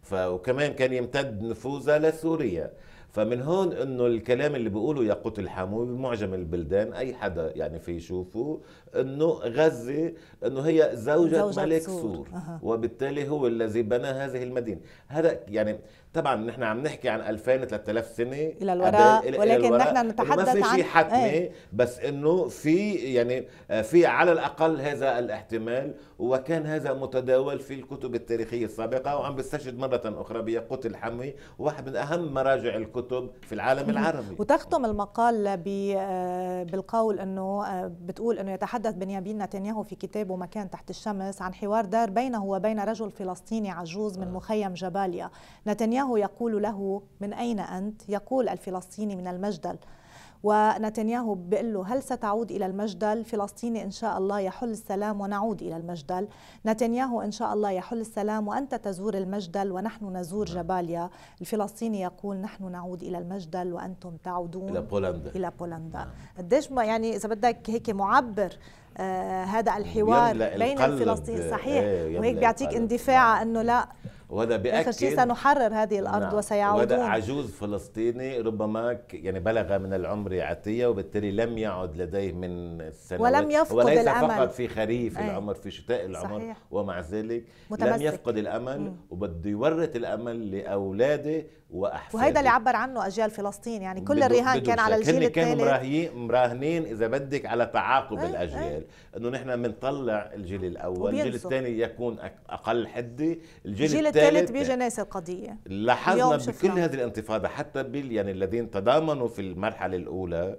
ف وكمان كان يمتد نفوذها لسوريا فمن هون انه الكلام اللي بيقولوا ياقوت الحموي بمعجم البلدان اي حدا يعني في يشوفه انه غزه انه هي زوجة, زوجة ملك سور, سور. أه. وبالتالي هو الذي بنى هذه المدينه هذا يعني طبعا نحن عم نحكي عن 2000 3000 سنه الى الوراء إلى ولكن الوراء. نحن نتحدث عن ما في شيء حتمي ايه؟ بس انه في يعني آه، في على الاقل هذا الاحتمال وكان هذا متداول في الكتب التاريخيه السابقه وعم بستشهد مره اخرى بياقوت الحموي واحد من اهم مراجع الكتب في العالم العربي وتختم المقال آه، بالقول انه آه، بتقول انه يتحدث تحدث بنيامين نتنياهو في كتابه مكان تحت الشمس عن حوار دار بينه وبين رجل فلسطيني عجوز من آه. مخيم جباليا نتنياهو يقول له من أين أنت؟ يقول الفلسطيني من المجدل ونتنياهو بيقول له هل ستعود إلى المجدل الفلسطيني إن شاء الله يحل السلام ونعود إلى المجدل نتنياهو إن شاء الله يحل السلام وأنت تزور المجدل ونحن نزور نعم. جباليا الفلسطيني يقول نحن نعود إلى المجدل وأنتم تعودون إلى بولندا إلى بولندا نعم. قديش يعني إذا بدك هيك معبر آه هذا الحوار بين الفلسطينيين صحيح ايه وهيك بيعطيك اندفاع نعم. انه لا وهذا بأكد آخر شيء سنحرر هذه الأرض نعم. وسيعودون وهذا عجوز فلسطيني ربما يعني بلغ من العمر عتية وبالتالي لم يعد لديه من السنوات ولم يفقد وليس الأمل فقط في خريف ايه. العمر في شتاء العمر صحيح. ومع ذلك متمسك. لم يفقد الأمل وبده يورث الأمل لأولاده واحفاده وهيدا اللي عبر عنه اجيال فلسطين يعني كل الرهان كان على الجيل الثاني كانوا مراهنين اذا بدك على تعاقب أي إيه. الاجيال أي. انه نحن بنطلع الجيل الاول الجيل الثاني يكون اقل حده الجيل, الجيل الثالث بيجي ناس القضيه لاحظنا بكل هذه الانتفاضه حتى بال يعني الذين تضامنوا في المرحله الاولى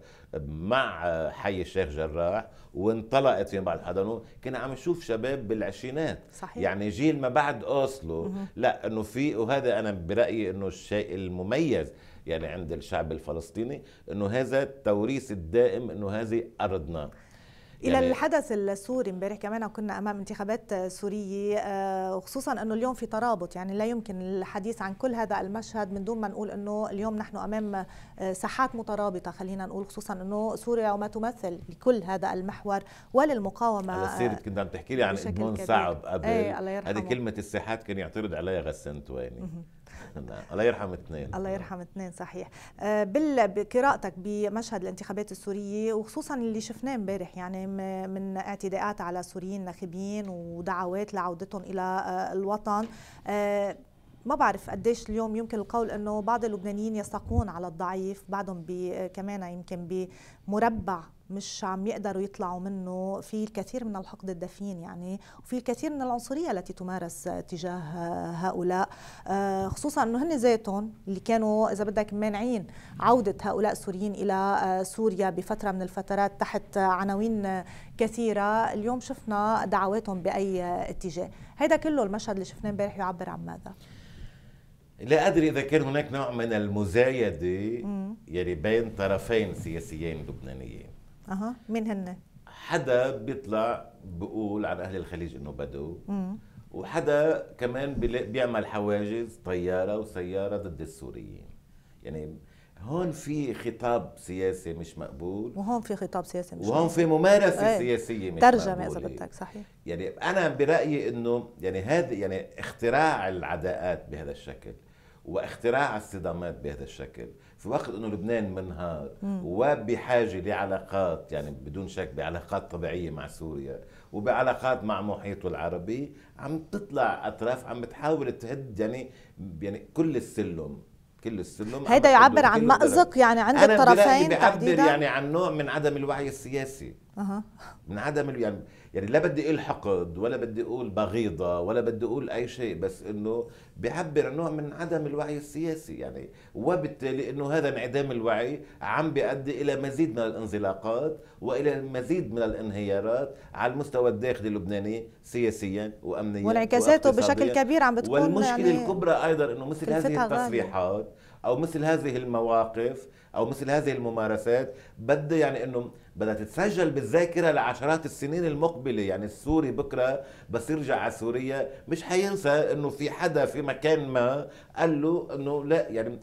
مع حي الشيخ جراح وانطلقت في بعض حضنه كنا عم نشوف شباب بالعشرينات صحيح. يعني جيل ما بعد اوسلو لا انه في وهذا انا برايي انه الشيء المميز يعني عند الشعب الفلسطيني انه هذا التوريث الدائم انه هذه ارضنا يعني الى الحدث السوري امبارح كمان كنا امام انتخابات سوريه آه، وخصوصا انه اليوم في ترابط يعني لا يمكن الحديث عن كل هذا المشهد من دون ما نقول انه اليوم نحن امام آه، ساحات مترابطه خلينا نقول خصوصا انه سوريا وما تمثل لكل هذا المحور وللمقاومه على سيره آه، كنت عم تحكي لي عن ادمون صعب قبل إيه، هذه كلمه الساحات كان يعترض عليها غسان تواني نعم. الله يرحم اثنين الله نعم. يرحم اثنين صحيح آه، بال بقراءتك بمشهد الانتخابات السوريه وخصوصا اللي شفناه امبارح يعني من اعتداءات على سوريين ناخبين ودعوات لعودتهم الى آه، الوطن آه، ما بعرف قديش اليوم يمكن القول انه بعض اللبنانيين يستقون على الضعيف بعضهم كمان يمكن بمربع مش عم يقدروا يطلعوا منه في الكثير من الحقد الدفين يعني وفي الكثير من العنصرية التي تمارس تجاه هؤلاء آه، خصوصا أنه هن ذاتهم اللي كانوا إذا بدك مانعين عودة هؤلاء السوريين إلى آه، سوريا بفترة من الفترات تحت عناوين كثيرة اليوم شفنا دعواتهم بأي اتجاه هذا كله المشهد اللي شفناه امبارح يعبر عن ماذا؟ لا ادري اذا كان هناك نوع من المزايده يلي بين طرفين سياسيين لبنانيين اها مين هن؟ حدا بيطلع بقول عن اهل الخليج انه بدو وحدا كمان بيعمل حواجز طياره وسياره ضد السوريين يعني هون في خطاب سياسي مش مقبول وهون في خطاب سياسي مش وهون في ممارسه ايه. سياسيه مش ترجمه اذا بدك صحيح يعني انا برايي انه يعني هذا يعني اختراع العداءات بهذا الشكل واختراع الصدامات بهذا الشكل في وقت انه لبنان منهار وبحاجه لعلاقات يعني بدون شك بعلاقات طبيعيه مع سوريا وبعلاقات مع محيطه العربي عم تطلع اطراف عم بتحاول تهد يعني يعني كل السلم كل السلم هيدا يعبر عن مأزق يعني عند الطرفين تحديدا بيعبر يعني عن نوع من عدم الوعي السياسي أه. من عدم يعني يعني لا بدي اقول حقد ولا بدي اقول بغيضه ولا بدي اقول اي شيء بس انه بيعبر عن نوع من عدم الوعي السياسي يعني وبالتالي انه هذا انعدام الوعي عم بيؤدي الى مزيد من الانزلاقات والى مزيد من الانهيارات على المستوى الداخلي اللبناني سياسيا وامنيا وانعكاساته بشكل كبير عم بتكون والمشكله يعني الكبرى ايضا انه مثل هذه التصريحات او مثل هذه المواقف او مثل هذه الممارسات بدها يعني انه بدها تتسجل بالذاكره لعشرات السنين المقبله يعني السوري بكره بس يرجع على سوريا مش حينسى انه في حدا في مكان ما قال له انه لا يعني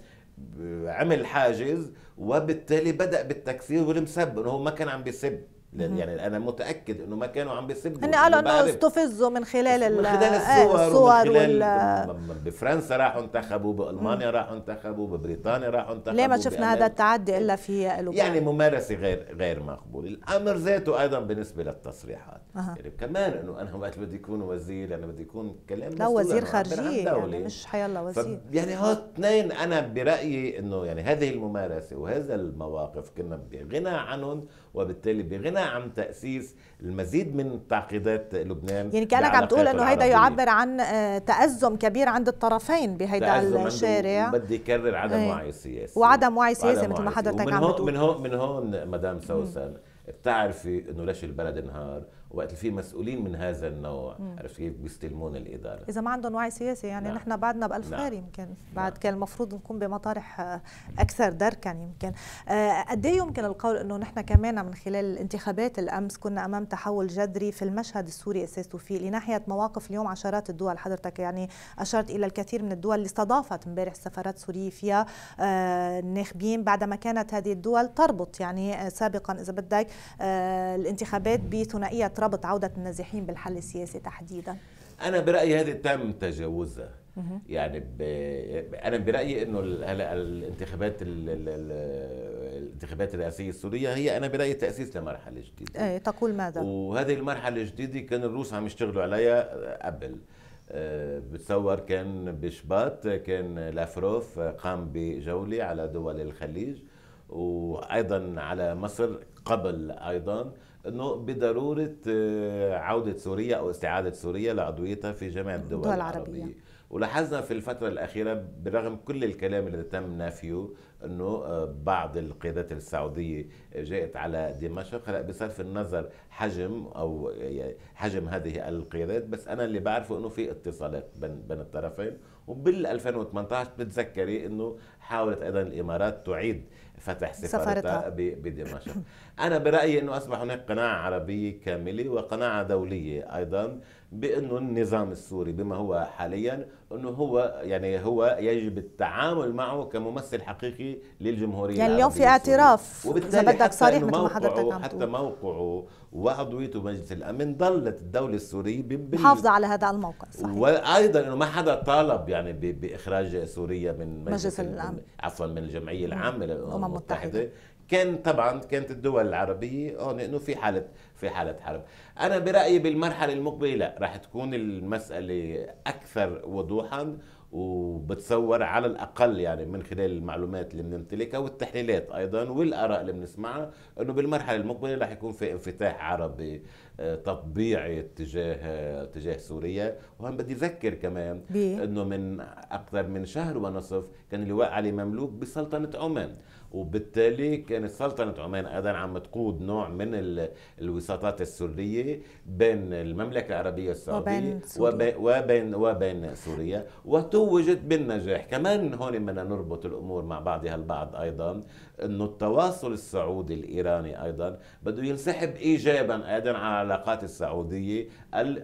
عمل حاجز وبالتالي بدا بالتكفير والمسب انه هو ما كان عم بيسب يعني انا متاكد انه ما كانوا عم بيسبوا هن قالوا انه استفزوا من خلال من خلال آه، الصور, الصور خلال وال... بفرنسا راحوا انتخبوا بالمانيا راحوا انتخبوا ببريطانيا راحوا انتخبوا ليه ما شفنا هذا التعدي الا في لبنان يعني ممارسه غير غير مقبول الامر ذاته ايضا بالنسبه للتصريحات أه. يعني كمان انه انا وقت بدي اكون وزير انا بدي اكون كلام لا وزير خارجيه يعني مش حيلا وزير يعني هو اثنين انا برايي انه يعني هذه الممارسه وهذا المواقف كنا بغنى عنهم وبالتالي بغنى عن تاسيس المزيد من تعقيدات لبنان يعني كانك عم تقول انه هيدا يعبر عن آه، تازم كبير عند الطرفين بهيدا الشارع بدي يكرر عدم ايه. وعي سياسي وعدم وعي سياسي مثل ما حضرتك عم تقول من هون من هون مدام سوسن بتعرفي انه ليش البلد انهار وقت في مسؤولين من هذا النوع عرفت كيف بيستلمون الاداره اذا ما عندهم وعي سياسي يعني نعم. نحن بعدنا بألف نعم. خير يمكن نعم. بعد نعم. كان المفروض نكون بمطارح آه، اكثر دركا يمكن آه، قد إيه يمكن القول انه نحن كمان من خلال الانتخابات الامس كنا امام تحول جذري في المشهد السوري اساسه فيه لناحيه مواقف اليوم عشرات الدول حضرتك يعني اشرت الى الكثير من الدول اللي استضافت امبارح سفارات سوريه فيها الناخبين آه، بعدما كانت هذه الدول تربط يعني سابقا اذا بدك الانتخابات بثنائيه ربط عودة النازحين بالحل السياسي تحديدا؟ أنا برأيي هذه تم تجاوزها يعني ب... أنا برأيي إنه هلا الانتخابات ال... الانتخابات الرئاسية السورية هي أنا برأيي تأسيس لمرحلة جديدة أي تقول ماذا؟ وهذه المرحلة الجديدة كان الروس عم يشتغلوا عليها قبل آه، آه، بتصور كان بشباط كان لافروف قام بجولة على دول الخليج وأيضا على مصر قبل أيضا انه بضروره آه، عوده سوريا او استعاده سوريا لعضويتها في جميع الدول, الدول العربيه, العربية. ولاحظنا في الفترة الأخيرة برغم كل الكلام الذي تم نافيه أنه آه، بعض القيادات السعودية جاءت على دمشق هلا بصرف النظر حجم أو آه، حجم هذه القيادات بس أنا اللي بعرفه أنه في اتصالات بين الطرفين وبال 2018 بتذكري أنه حاولت أيضا الإمارات تعيد فتح سفارتها بدمشق أنا برأيي أنه أصبح هناك قناعة عربية كاملة وقناعة دولية أيضا بأنه النظام السوري بما هو حاليا أنه هو يعني هو يجب التعامل معه كممثل حقيقي للجمهورية يعني اليوم في اعتراف إذا بدك صريح مثل ما حضرتك عم حتى موقعه وعضويته بمجلس الأمن ظلت الدولة السورية محافظة على هذا الموقع صحيح وأيضا أنه ما حدا طالب يعني بإخراج سوريا من مجلس, مجلس الأمن عفوا من الجمعية العامة للأمم المتحدة كان طبعا كانت الدول العربيه هون انه في حاله في حاله حرب انا برايي بالمرحله المقبله لا رح تكون المساله اكثر وضوحا وبتصور على الاقل يعني من خلال المعلومات اللي بنمتلكها والتحليلات ايضا والاراء اللي بنسمعها انه بالمرحله المقبله رح يكون في انفتاح عربي آه، تطبيعي تجاه آه، تجاه سوريا وهم بدي اذكر كمان انه من اكثر من شهر ونصف كان اللواء علي مملوك بسلطنه عمان وبالتالي كانت سلطنة عمان أيضا عم تقود نوع من الوساطات السرية بين المملكة العربية السعودية وبين وبين, وبين سوريا وتوجت بالنجاح كمان هون بدنا نربط الأمور مع بعضها البعض أيضا انه التواصل السعودي الايراني ايضا بده ينسحب ايجابا ايضا على العلاقات السعوديه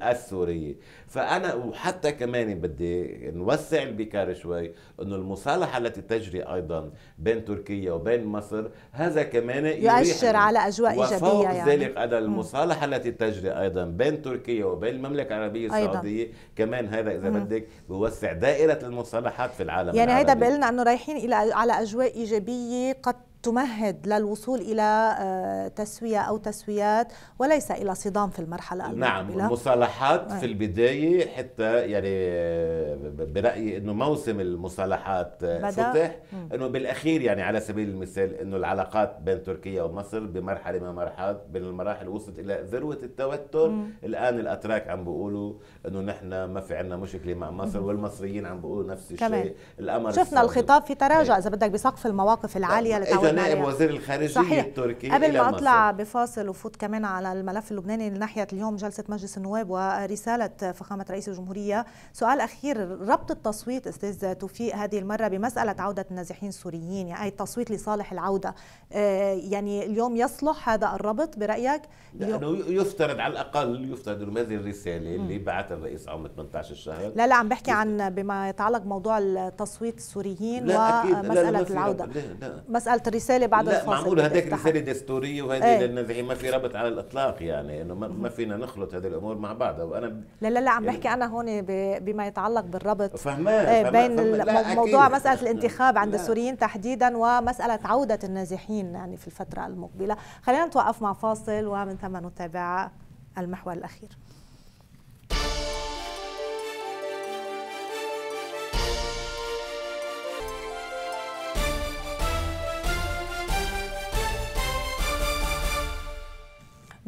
السوريه فانا وحتى كمان بدي نوسع البكار شوي انه المصالحه التي تجري ايضا بين تركيا وبين مصر هذا كمان يؤشر على اجواء ايجابيه وفوق يعني. ذلك ايضا المصالحه التي تجري ايضا بين تركيا وبين المملكه العربيه السعوديه أيضا. كمان هذا اذا مم. بدك بوسع دائره المصالحات في العالم يعني هذا بيقول لنا انه رايحين الى على اجواء ايجابيه قد تمهد للوصول الى آه، تسويه او تسويات وليس الى صدام في المرحله نعم، المقبله نعم المصالحات في البدايه حتى يعني آه، برايي انه موسم المصالحات آه، فتح انه بالاخير يعني على سبيل المثال انه العلاقات بين تركيا ومصر بمرحله من المرحلات بين المراحل وصلت الى ذروه التوتر مم. الان الاتراك عم بيقولوا انه نحن ما في عندنا مشكله مع مصر مم. والمصريين عم بيقولوا نفس الشيء الامر شفنا الخطاب في تراجع إيه. اذا بدك بسقف المواقف العاليه لتعود نائب وزير الخارجيه صحيح. التركي قبل ما اطلع بفاصل وفوت كمان على الملف اللبناني ناحيه اليوم جلسه مجلس النواب ورساله فخامه رئيس الجمهوريه سؤال اخير ربط التصويت استاذ توفيق هذه المره بمساله عوده النازحين السوريين يعني اي التصويت لصالح العوده آه، يعني اليوم يصلح هذا الربط برايك لانه يفترض على الاقل يفترض انه هذه الرساله اللي بعثها الرئيس عام 18 الشهر لا لا عم بحكي عن بما يتعلق بموضوع التصويت السوريين لا ومساله لا لا العوده لا لا. مساله رساله بعد لا الفاصل معقول هذيك رساله دستوريه وهذه ايه؟ لانه ما في ربط على الاطلاق يعني انه ما فينا نخلط هذه الامور مع بعضها وانا لا لا لا عم بحكي يعني انا هون بما يتعلق بالربط فهمان ايه بين فهمان موضوع مساله الانتخاب عند لا. السوريين تحديدا ومساله عوده النازحين يعني في الفتره المقبله خلينا نتوقف مع فاصل ومن ثم نتابع المحور الاخير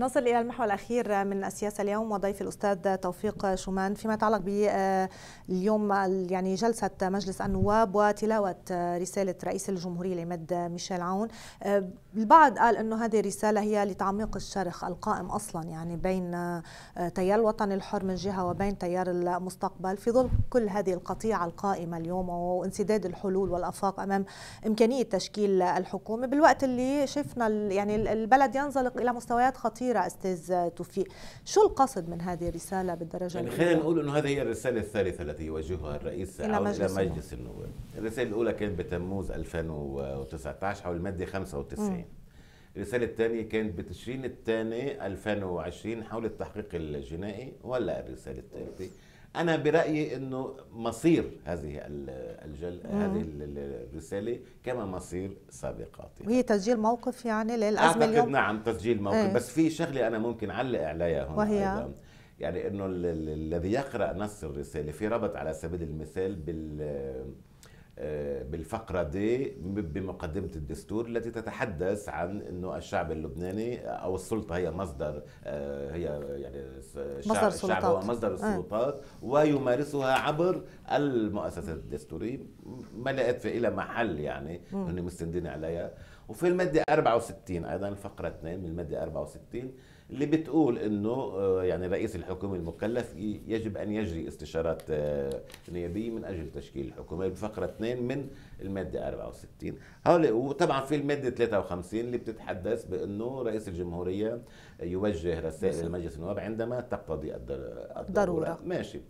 نصل إلى المحور الأخير من السياسة اليوم وضيف الأستاذ توفيق شومان فيما يتعلق باليوم يعني جلسة مجلس النواب وتلاوة رسالة رئيس الجمهورية العماد ميشيل عون البعض قال انه هذه الرساله هي لتعميق الشرخ القائم اصلا يعني بين آه، تيار الوطن الحر من جهه وبين تيار المستقبل في ظل كل هذه القطيعه القائمه اليوم وانسداد الحلول والافاق امام امكانيه تشكيل الحكومه بالوقت اللي شفنا يعني البلد ينزلق الى مستويات خطيره استاذ توفيق شو القصد من هذه الرساله بالدرجه يعني خلينا نقول انه هذه هي الرساله الثالثه التي يوجهها الرئيس الى مجلس, مجلس النواب الرساله الاولى كانت بتموز 2019 حول الماده 95 الرساله الثانيه كانت بتشرين الثاني 2020 حول التحقيق الجنائي ولا الرساله الثالثه انا برايي انه مصير هذه الجل... هذه الرساله كما مصير سابقاتها وهي تسجيل موقف يعني للازمه اليوم نعم تسجيل موقف ايه؟ بس في شغله انا ممكن علق عليها هنا وهي أيضا. يعني انه الذي يقرا نص الرساله في ربط على سبيل المثال بال آه، بالفقرة دي بمقدمة الدستور التي تتحدث عن أنه الشعب اللبناني أو السلطة هي مصدر آه، هي يعني مصدر الشعب هو مصدر السلطات آه. ويمارسها عبر المؤسسات الدستورية ما لقيت في إلى محل يعني هن مستندين عليها وفي المادة 64 أيضا الفقرة 2 من المادة 64 اللي بتقول انه آه، يعني رئيس الحكومه المكلف يجب ان يجري استشارات آه، نيابيه من اجل تشكيل الحكومه بفقره 2 من الماده 64 هول وطبعا في الماده 53 اللي بتتحدث بانه رئيس الجمهوريه يوجه رسائل المجلس النواب عندما تقتضي الضروره الضرورة. ماشي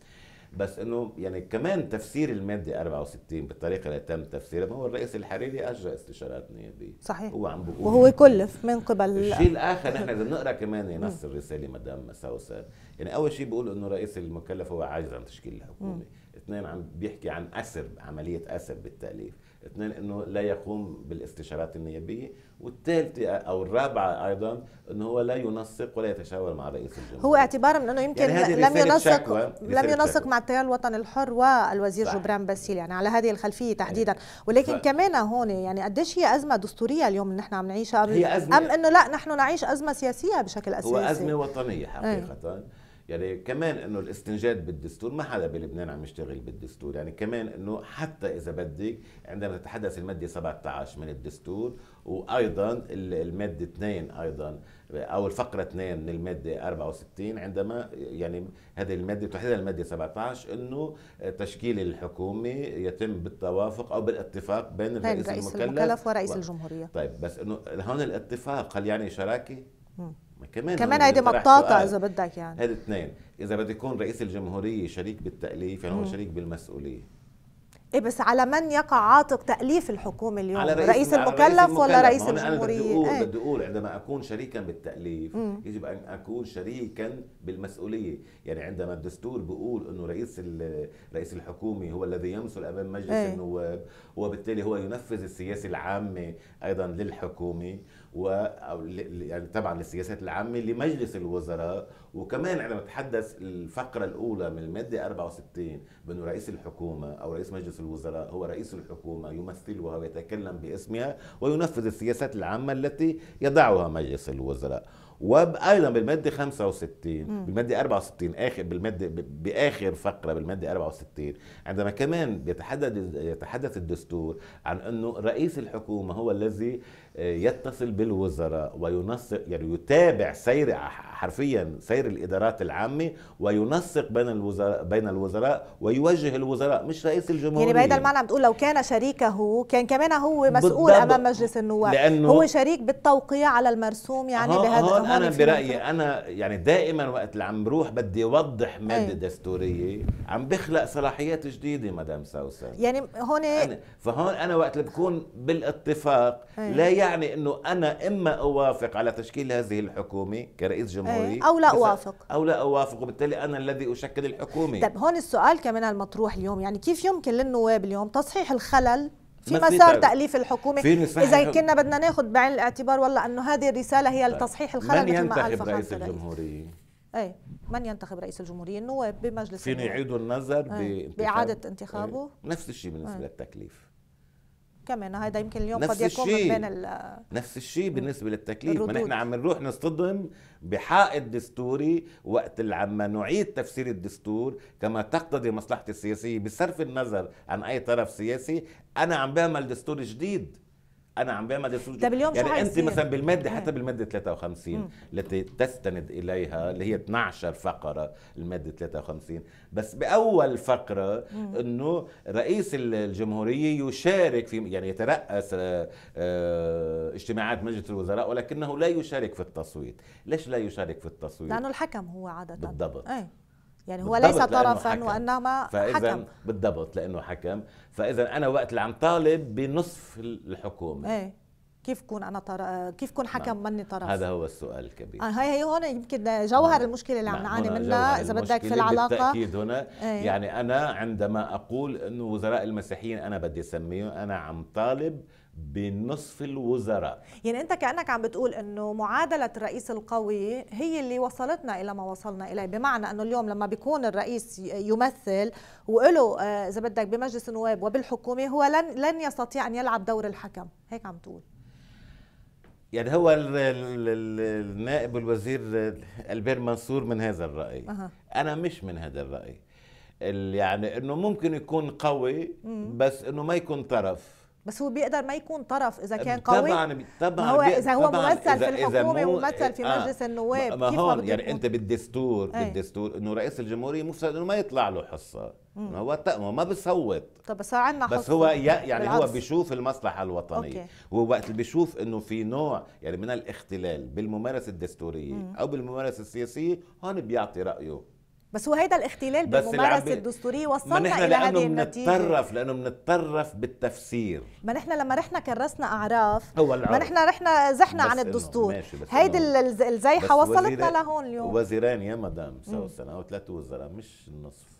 بس انه يعني كمان تفسير الماده 64 بالطريقه اللي تم تفسيرها هو الرئيس الحريري اجرى استشارات نيابيه صحيح هو عم بقول وهو كلف من قبل الشيء الاخر نحن اذا بنقرا كمان يعني نص الرساله مدام مساوسه يعني اول شيء بيقول انه رئيس المكلف هو عاجز عن تشكيل الحكومه اثنين عم بيحكي عن اسر عمليه اسر بالتاليف اثنين انه لا يقوم بالاستشارات النيابيه والثالثه او الرابعه ايضا انه هو لا ينسق ولا يتشاور مع رئيس الجمهوريه هو اعتبارا انه يمكن يعني لم ينسق لم ينسق مع التيار الوطني الحر والوزير صح. جبران باسيل يعني على هذه الخلفيه إيه. تحديدا ولكن ف... كمان هون يعني قديش هي ازمه دستوريه اليوم نحن عم نعيشها هي أزمة ام انه لا نحن نعيش ازمه سياسيه بشكل اساسي هو ازمه وطنيه إيه. حقيقه أي. يعني كمان انه الاستنجاد بالدستور ما حدا بلبنان عم يشتغل بالدستور يعني كمان انه حتى اذا بدك عندما تتحدث الماده 17 من الدستور وايضا الماده 2 ايضا او الفقره 2 من الماده 64 عندما يعني هذه الماده تحددها الماده 17 انه تشكيل الحكومه يتم بالتوافق او بالاتفاق بين الرئيس, الرئيس المكلف, المكلف ورئيس و... الجمهوريه طيب بس انه هون الاتفاق هل يعني شراكه؟ مم. كمان كمان هيدي مطاطة إذا بدك يعني هذا اثنين إذا بده يكون رئيس الجمهورية شريك بالتأليف يعني هو شريك بالمسؤولية ايه بس على من يقع عاتق تاليف الحكومه اليوم على رئيس, رئيس المكلف, على رئيس المكلف ولا رئيس الجمهوريه انا بدي اقول إيه. بدي اقول عندما اكون شريكا بالتاليف مم. يجب ان اكون شريكا بالمسؤوليه يعني عندما الدستور بيقول انه رئيس رئيس الحكومه هو الذي يمثل امام مجلس ايه. النواب وبالتالي هو ينفذ السياسه العامه ايضا للحكومه و يعني طبعا للسياسات العامه لمجلس الوزراء وكمان عندما تحدث الفقره الاولى من الماده 64 بانه رئيس الحكومه او رئيس مجلس الوزراء هو رئيس الحكومه يمثلها ويتكلم باسمها وينفذ السياسات العامه التي يضعها مجلس الوزراء وايضا بالماده 65 مم. بالماده 64 اخر بالماده باخر فقره بالماده 64 عندما كمان بيتحدث يتحدث الدستور عن انه رئيس الحكومه هو الذي يتصل بالوزراء وينسق يعني يتابع سير حرفيا سير الادارات العامه وينسق بين الوزراء بين الوزراء ويوجه الوزراء مش رئيس الجمهوريه يعني بهذا المعنى عم بتقول لو كان شريكه كان كمان هو مسؤول امام مجلس النواب لأنه هو شريك بالتوقيع على المرسوم يعني بهذا هون انا برايي انا يعني دائما وقت اللي عم بروح بدي اوضح إيه. ماده أي. دستوريه عم بخلق صلاحيات جديده مدام سوسن يعني هون فهون انا وقت اللي بكون بالاتفاق أي. لا يعني انه انا اما اوافق على تشكيل هذه الحكومه كرئيس إيه، جمهوريه او لا اوافق او لا اوافق وبالتالي انا الذي اشكل الحكومه طب هون السؤال كمان المطروح اليوم يعني كيف يمكن للنواب اليوم تصحيح الخلل في مسار تأليف الحكومة إذا كنا بدنا ناخذ بعين الاعتبار والله أنه هذه الرسالة هي طيب. لتصحيح الخلل من ينتخب رئيس الجمهورية؟ أي من ينتخب رئيس الجمهورية؟ النواب بمجلس فين يعيدوا النظر إيه، بإعادة انتخابه؟ إيه، نفس الشيء بالنسبة للتكليف كمان هذا يمكن اليوم قد يكون من بين ال نفس الشيء بالنسبه للتكليف ما نحن عم نروح نصطدم بحائط دستوري وقت اللي عم نعيد تفسير الدستور كما تقتضي مصلحتي السياسيه بصرف النظر عن اي طرف سياسي انا عم بعمل دستور جديد انا عم بعمل الفلوس طب اليوم يعني شو انت هيصير؟ مثلا بالماده حتى إيه. بالماده 53 التي تستند اليها اللي هي 12 فقره الماده 53 بس باول فقره انه رئيس الجمهوريه يشارك في يعني يترأس آه، آه، اجتماعات مجلس الوزراء ولكنه لا يشارك في التصويت، ليش لا يشارك في التصويت؟ لانه الحكم هو عاده بالضبط أي. يعني هو ليس طرفا وانما حكم بالضبط لانه حكم فاذا انا وقت اللي عم طالب بنصف الحكومه ايه كيف كون انا طر... كيف كون حكم نعم. مني طرف هذا هو السؤال الكبير آه هي هي هون يمكن جوهر نعم. المشكله اللي عم نعم، نعاني منها اذا بدك في العلاقه بالتاكيد هنا ايه؟ يعني انا عندما اقول انه وزراء المسيحيين انا بدي اسميهم انا عم طالب بنصف الوزراء يعني انت كانك عم بتقول انه معادله الرئيس القوي هي اللي وصلتنا الى ما وصلنا اليه بمعنى انه اليوم لما بيكون الرئيس يمثل وله آه، اذا بدك بمجلس النواب وبالحكومه هو لن لن يستطيع ان يلعب دور الحكم هيك عم تقول يعني هو النائب الوزير البير منصور من هذا الراي أه. انا مش من هذا الراي يعني انه ممكن يكون قوي بس انه ما يكون طرف بس هو بيقدر ما يكون طرف اذا كان قوي طبعا طبعا هو اذا هو ممثل إذا في الحكومه وممثل في آه، مجلس آه النواب ما كيف هون يعني انت بالدستور أي. بالدستور انه رئيس الجمهوريه مفترض انه ما يطلع له حصه هو تقمه ما بصوت طب بس عندنا بس هو يعني بالعكس. هو بيشوف المصلحه الوطنيه أوكي. هو وقت اللي بيشوف انه في نوع يعني من الاختلال بالممارسه الدستوريه مم. او بالممارسه السياسيه هون بيعطي رايه بس هو هيدا الاختلال بالممارسه الدستوريه وصلنا الى هذه النتيجه بنتطرف لانه بنتطرف بالتفسير ما نحن لما رحنا كرسنا اعراف ما نحن رحنا زحنا عن الدستور هيدي الزيحه وصلتنا لهون اليوم وزيران يا مدام سوا سنة او ثلاث وزراء مش النصف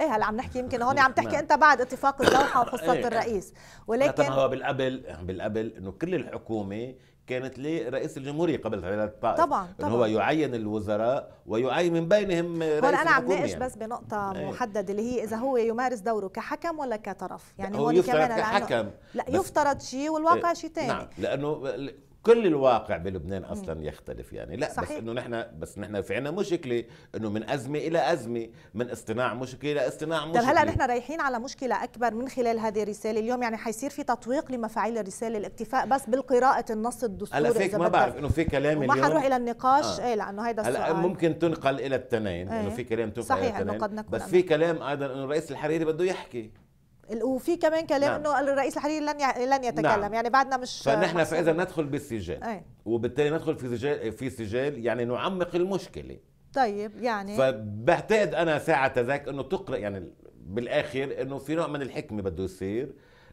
ايه هلا عم نحكي يمكن هون عم تحكي انت بعد اتفاق الدوحه وقصه إيه. الرئيس ولكن نعم، هو بالقبل بالقبل انه كل الحكومه كانت لرئيس الجمهوريه قبل فعل طبعا إن طبعا هو يعين الوزراء ويعين من بينهم رئيس ولا انا عم ناقش يعني. بس بنقطه إيه. محدده اللي هي اذا هو يمارس دوره كحكم ولا كطرف يعني هو يفترض كمان كحكم لا يفترض شيء والواقع إيه. شيء ثاني نعم لانه كل الواقع بلبنان اصلا يختلف يعني لا صحيح. بس انه نحن بس نحن في عنا مشكله انه من ازمه الى ازمه من اصطناع مشكله الى اصطناع مشكله طب هلا نحن رايحين على مشكله اكبر من خلال هذه الرساله اليوم يعني حيصير في تطويق لمفاعيل الرساله الاكتفاء بس بالقراءه النص الدستوري هلا فيك ما بعرف انه في كلام اليوم ما حنروح الى النقاش آه. ايه لانه هيدا السؤال هلا ممكن تنقل الى التنين ايه؟ انه في كلام تنقل صحيح الى التنين بس في كلام ايضا انه الرئيس الحريري بده يحكي وفي كمان كلام نعم. انه الرئيس الحريري لن لن يتكلم نعم. يعني بعدنا مش فنحن فاذا ندخل بالسجال أي. وبالتالي ندخل في سجال في سجال يعني نعمق المشكله طيب يعني فبعتقد انا ساعه ذاك انه تقرا يعني بالاخر انه في نوع من الحكمه بده يصير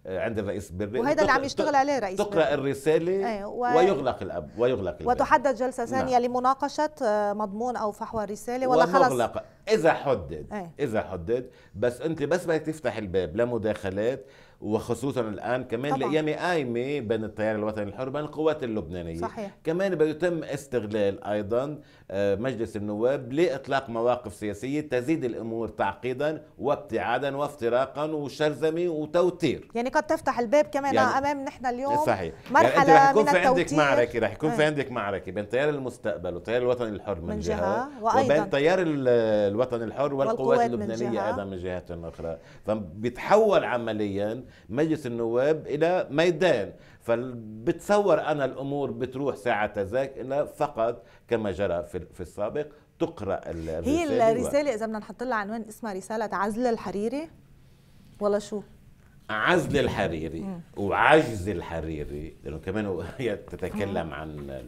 عند الرئيس بري وهذا اللي عم يشتغل عليه رئيس تقرا بري. الرساله إيه، و... ويغلق الاب ويغلق الباب وتحدد جلسه نعم. ثانيه نعم. لمناقشه آه، مضمون او فحوى الرساله ولا خلص اذا حدد أي. اذا حدد بس انت بس بدك تفتح الباب لمداخلات وخصوصا الان كمان الايام قايمه بين التيار الوطني الحر وبين القوات اللبنانيه صحيح. كمان بده يتم استغلال ايضا مجلس النواب لاطلاق مواقف سياسيه تزيد الامور تعقيدا وابتعادا وافتراقا وشرذمه وتوتير يعني قد تفتح الباب كمان آه، يعني امام نحن اليوم صحيح يعني مرحله يعني رح يكون في عندك معركه رح يكون في إيه. عندك معركه بين تيار المستقبل وتيار الوطن الحر من, من جهه, جهة وبين تيار الوطن الحر والقوات اللبنانيه ايضا من جهه اخرى فبيتحول عمليا مجلس النواب الى ميدان فبتصور انا الامور بتروح ساعه ذاك الا فقط كما جرى في السابق تقرا الرساله هي الرساله و... اذا بدنا نحط لها عنوان اسمها رساله عزل الحريري ولا شو؟ عزل الحريري وعجز الحريري لانه كمان هي تتكلم عن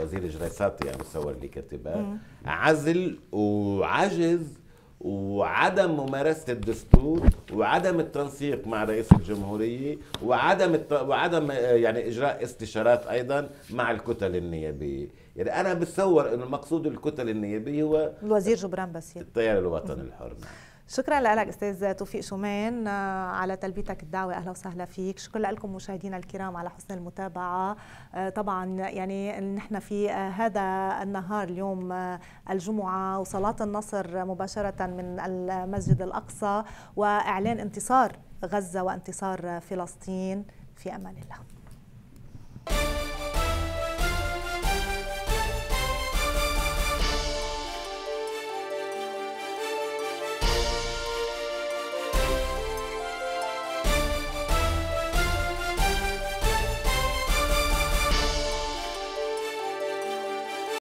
وزير جريساتي يعني متصور اللي كاتبها عزل وعجز وعدم ممارسه الدستور وعدم التنسيق مع رئيس الجمهوريه وعدم الت... وعدم آه، يعني اجراء استشارات ايضا مع الكتل النيابيه، يعني انا بتصور أن المقصود الكتل النيابيه هو الوزير جبران باسيل التيار الوطني الحر نعم. شكرا لك استاذ توفيق شومان آه، على تلبيتك الدعوه اهلا وسهلا فيك شكرا لكم مشاهدينا الكرام على حسن المتابعه آه، طبعا يعني نحن في آه، هذا النهار اليوم الجمعه وصلاه النصر مباشره من المسجد الاقصى واعلان انتصار غزه وانتصار فلسطين في امان الله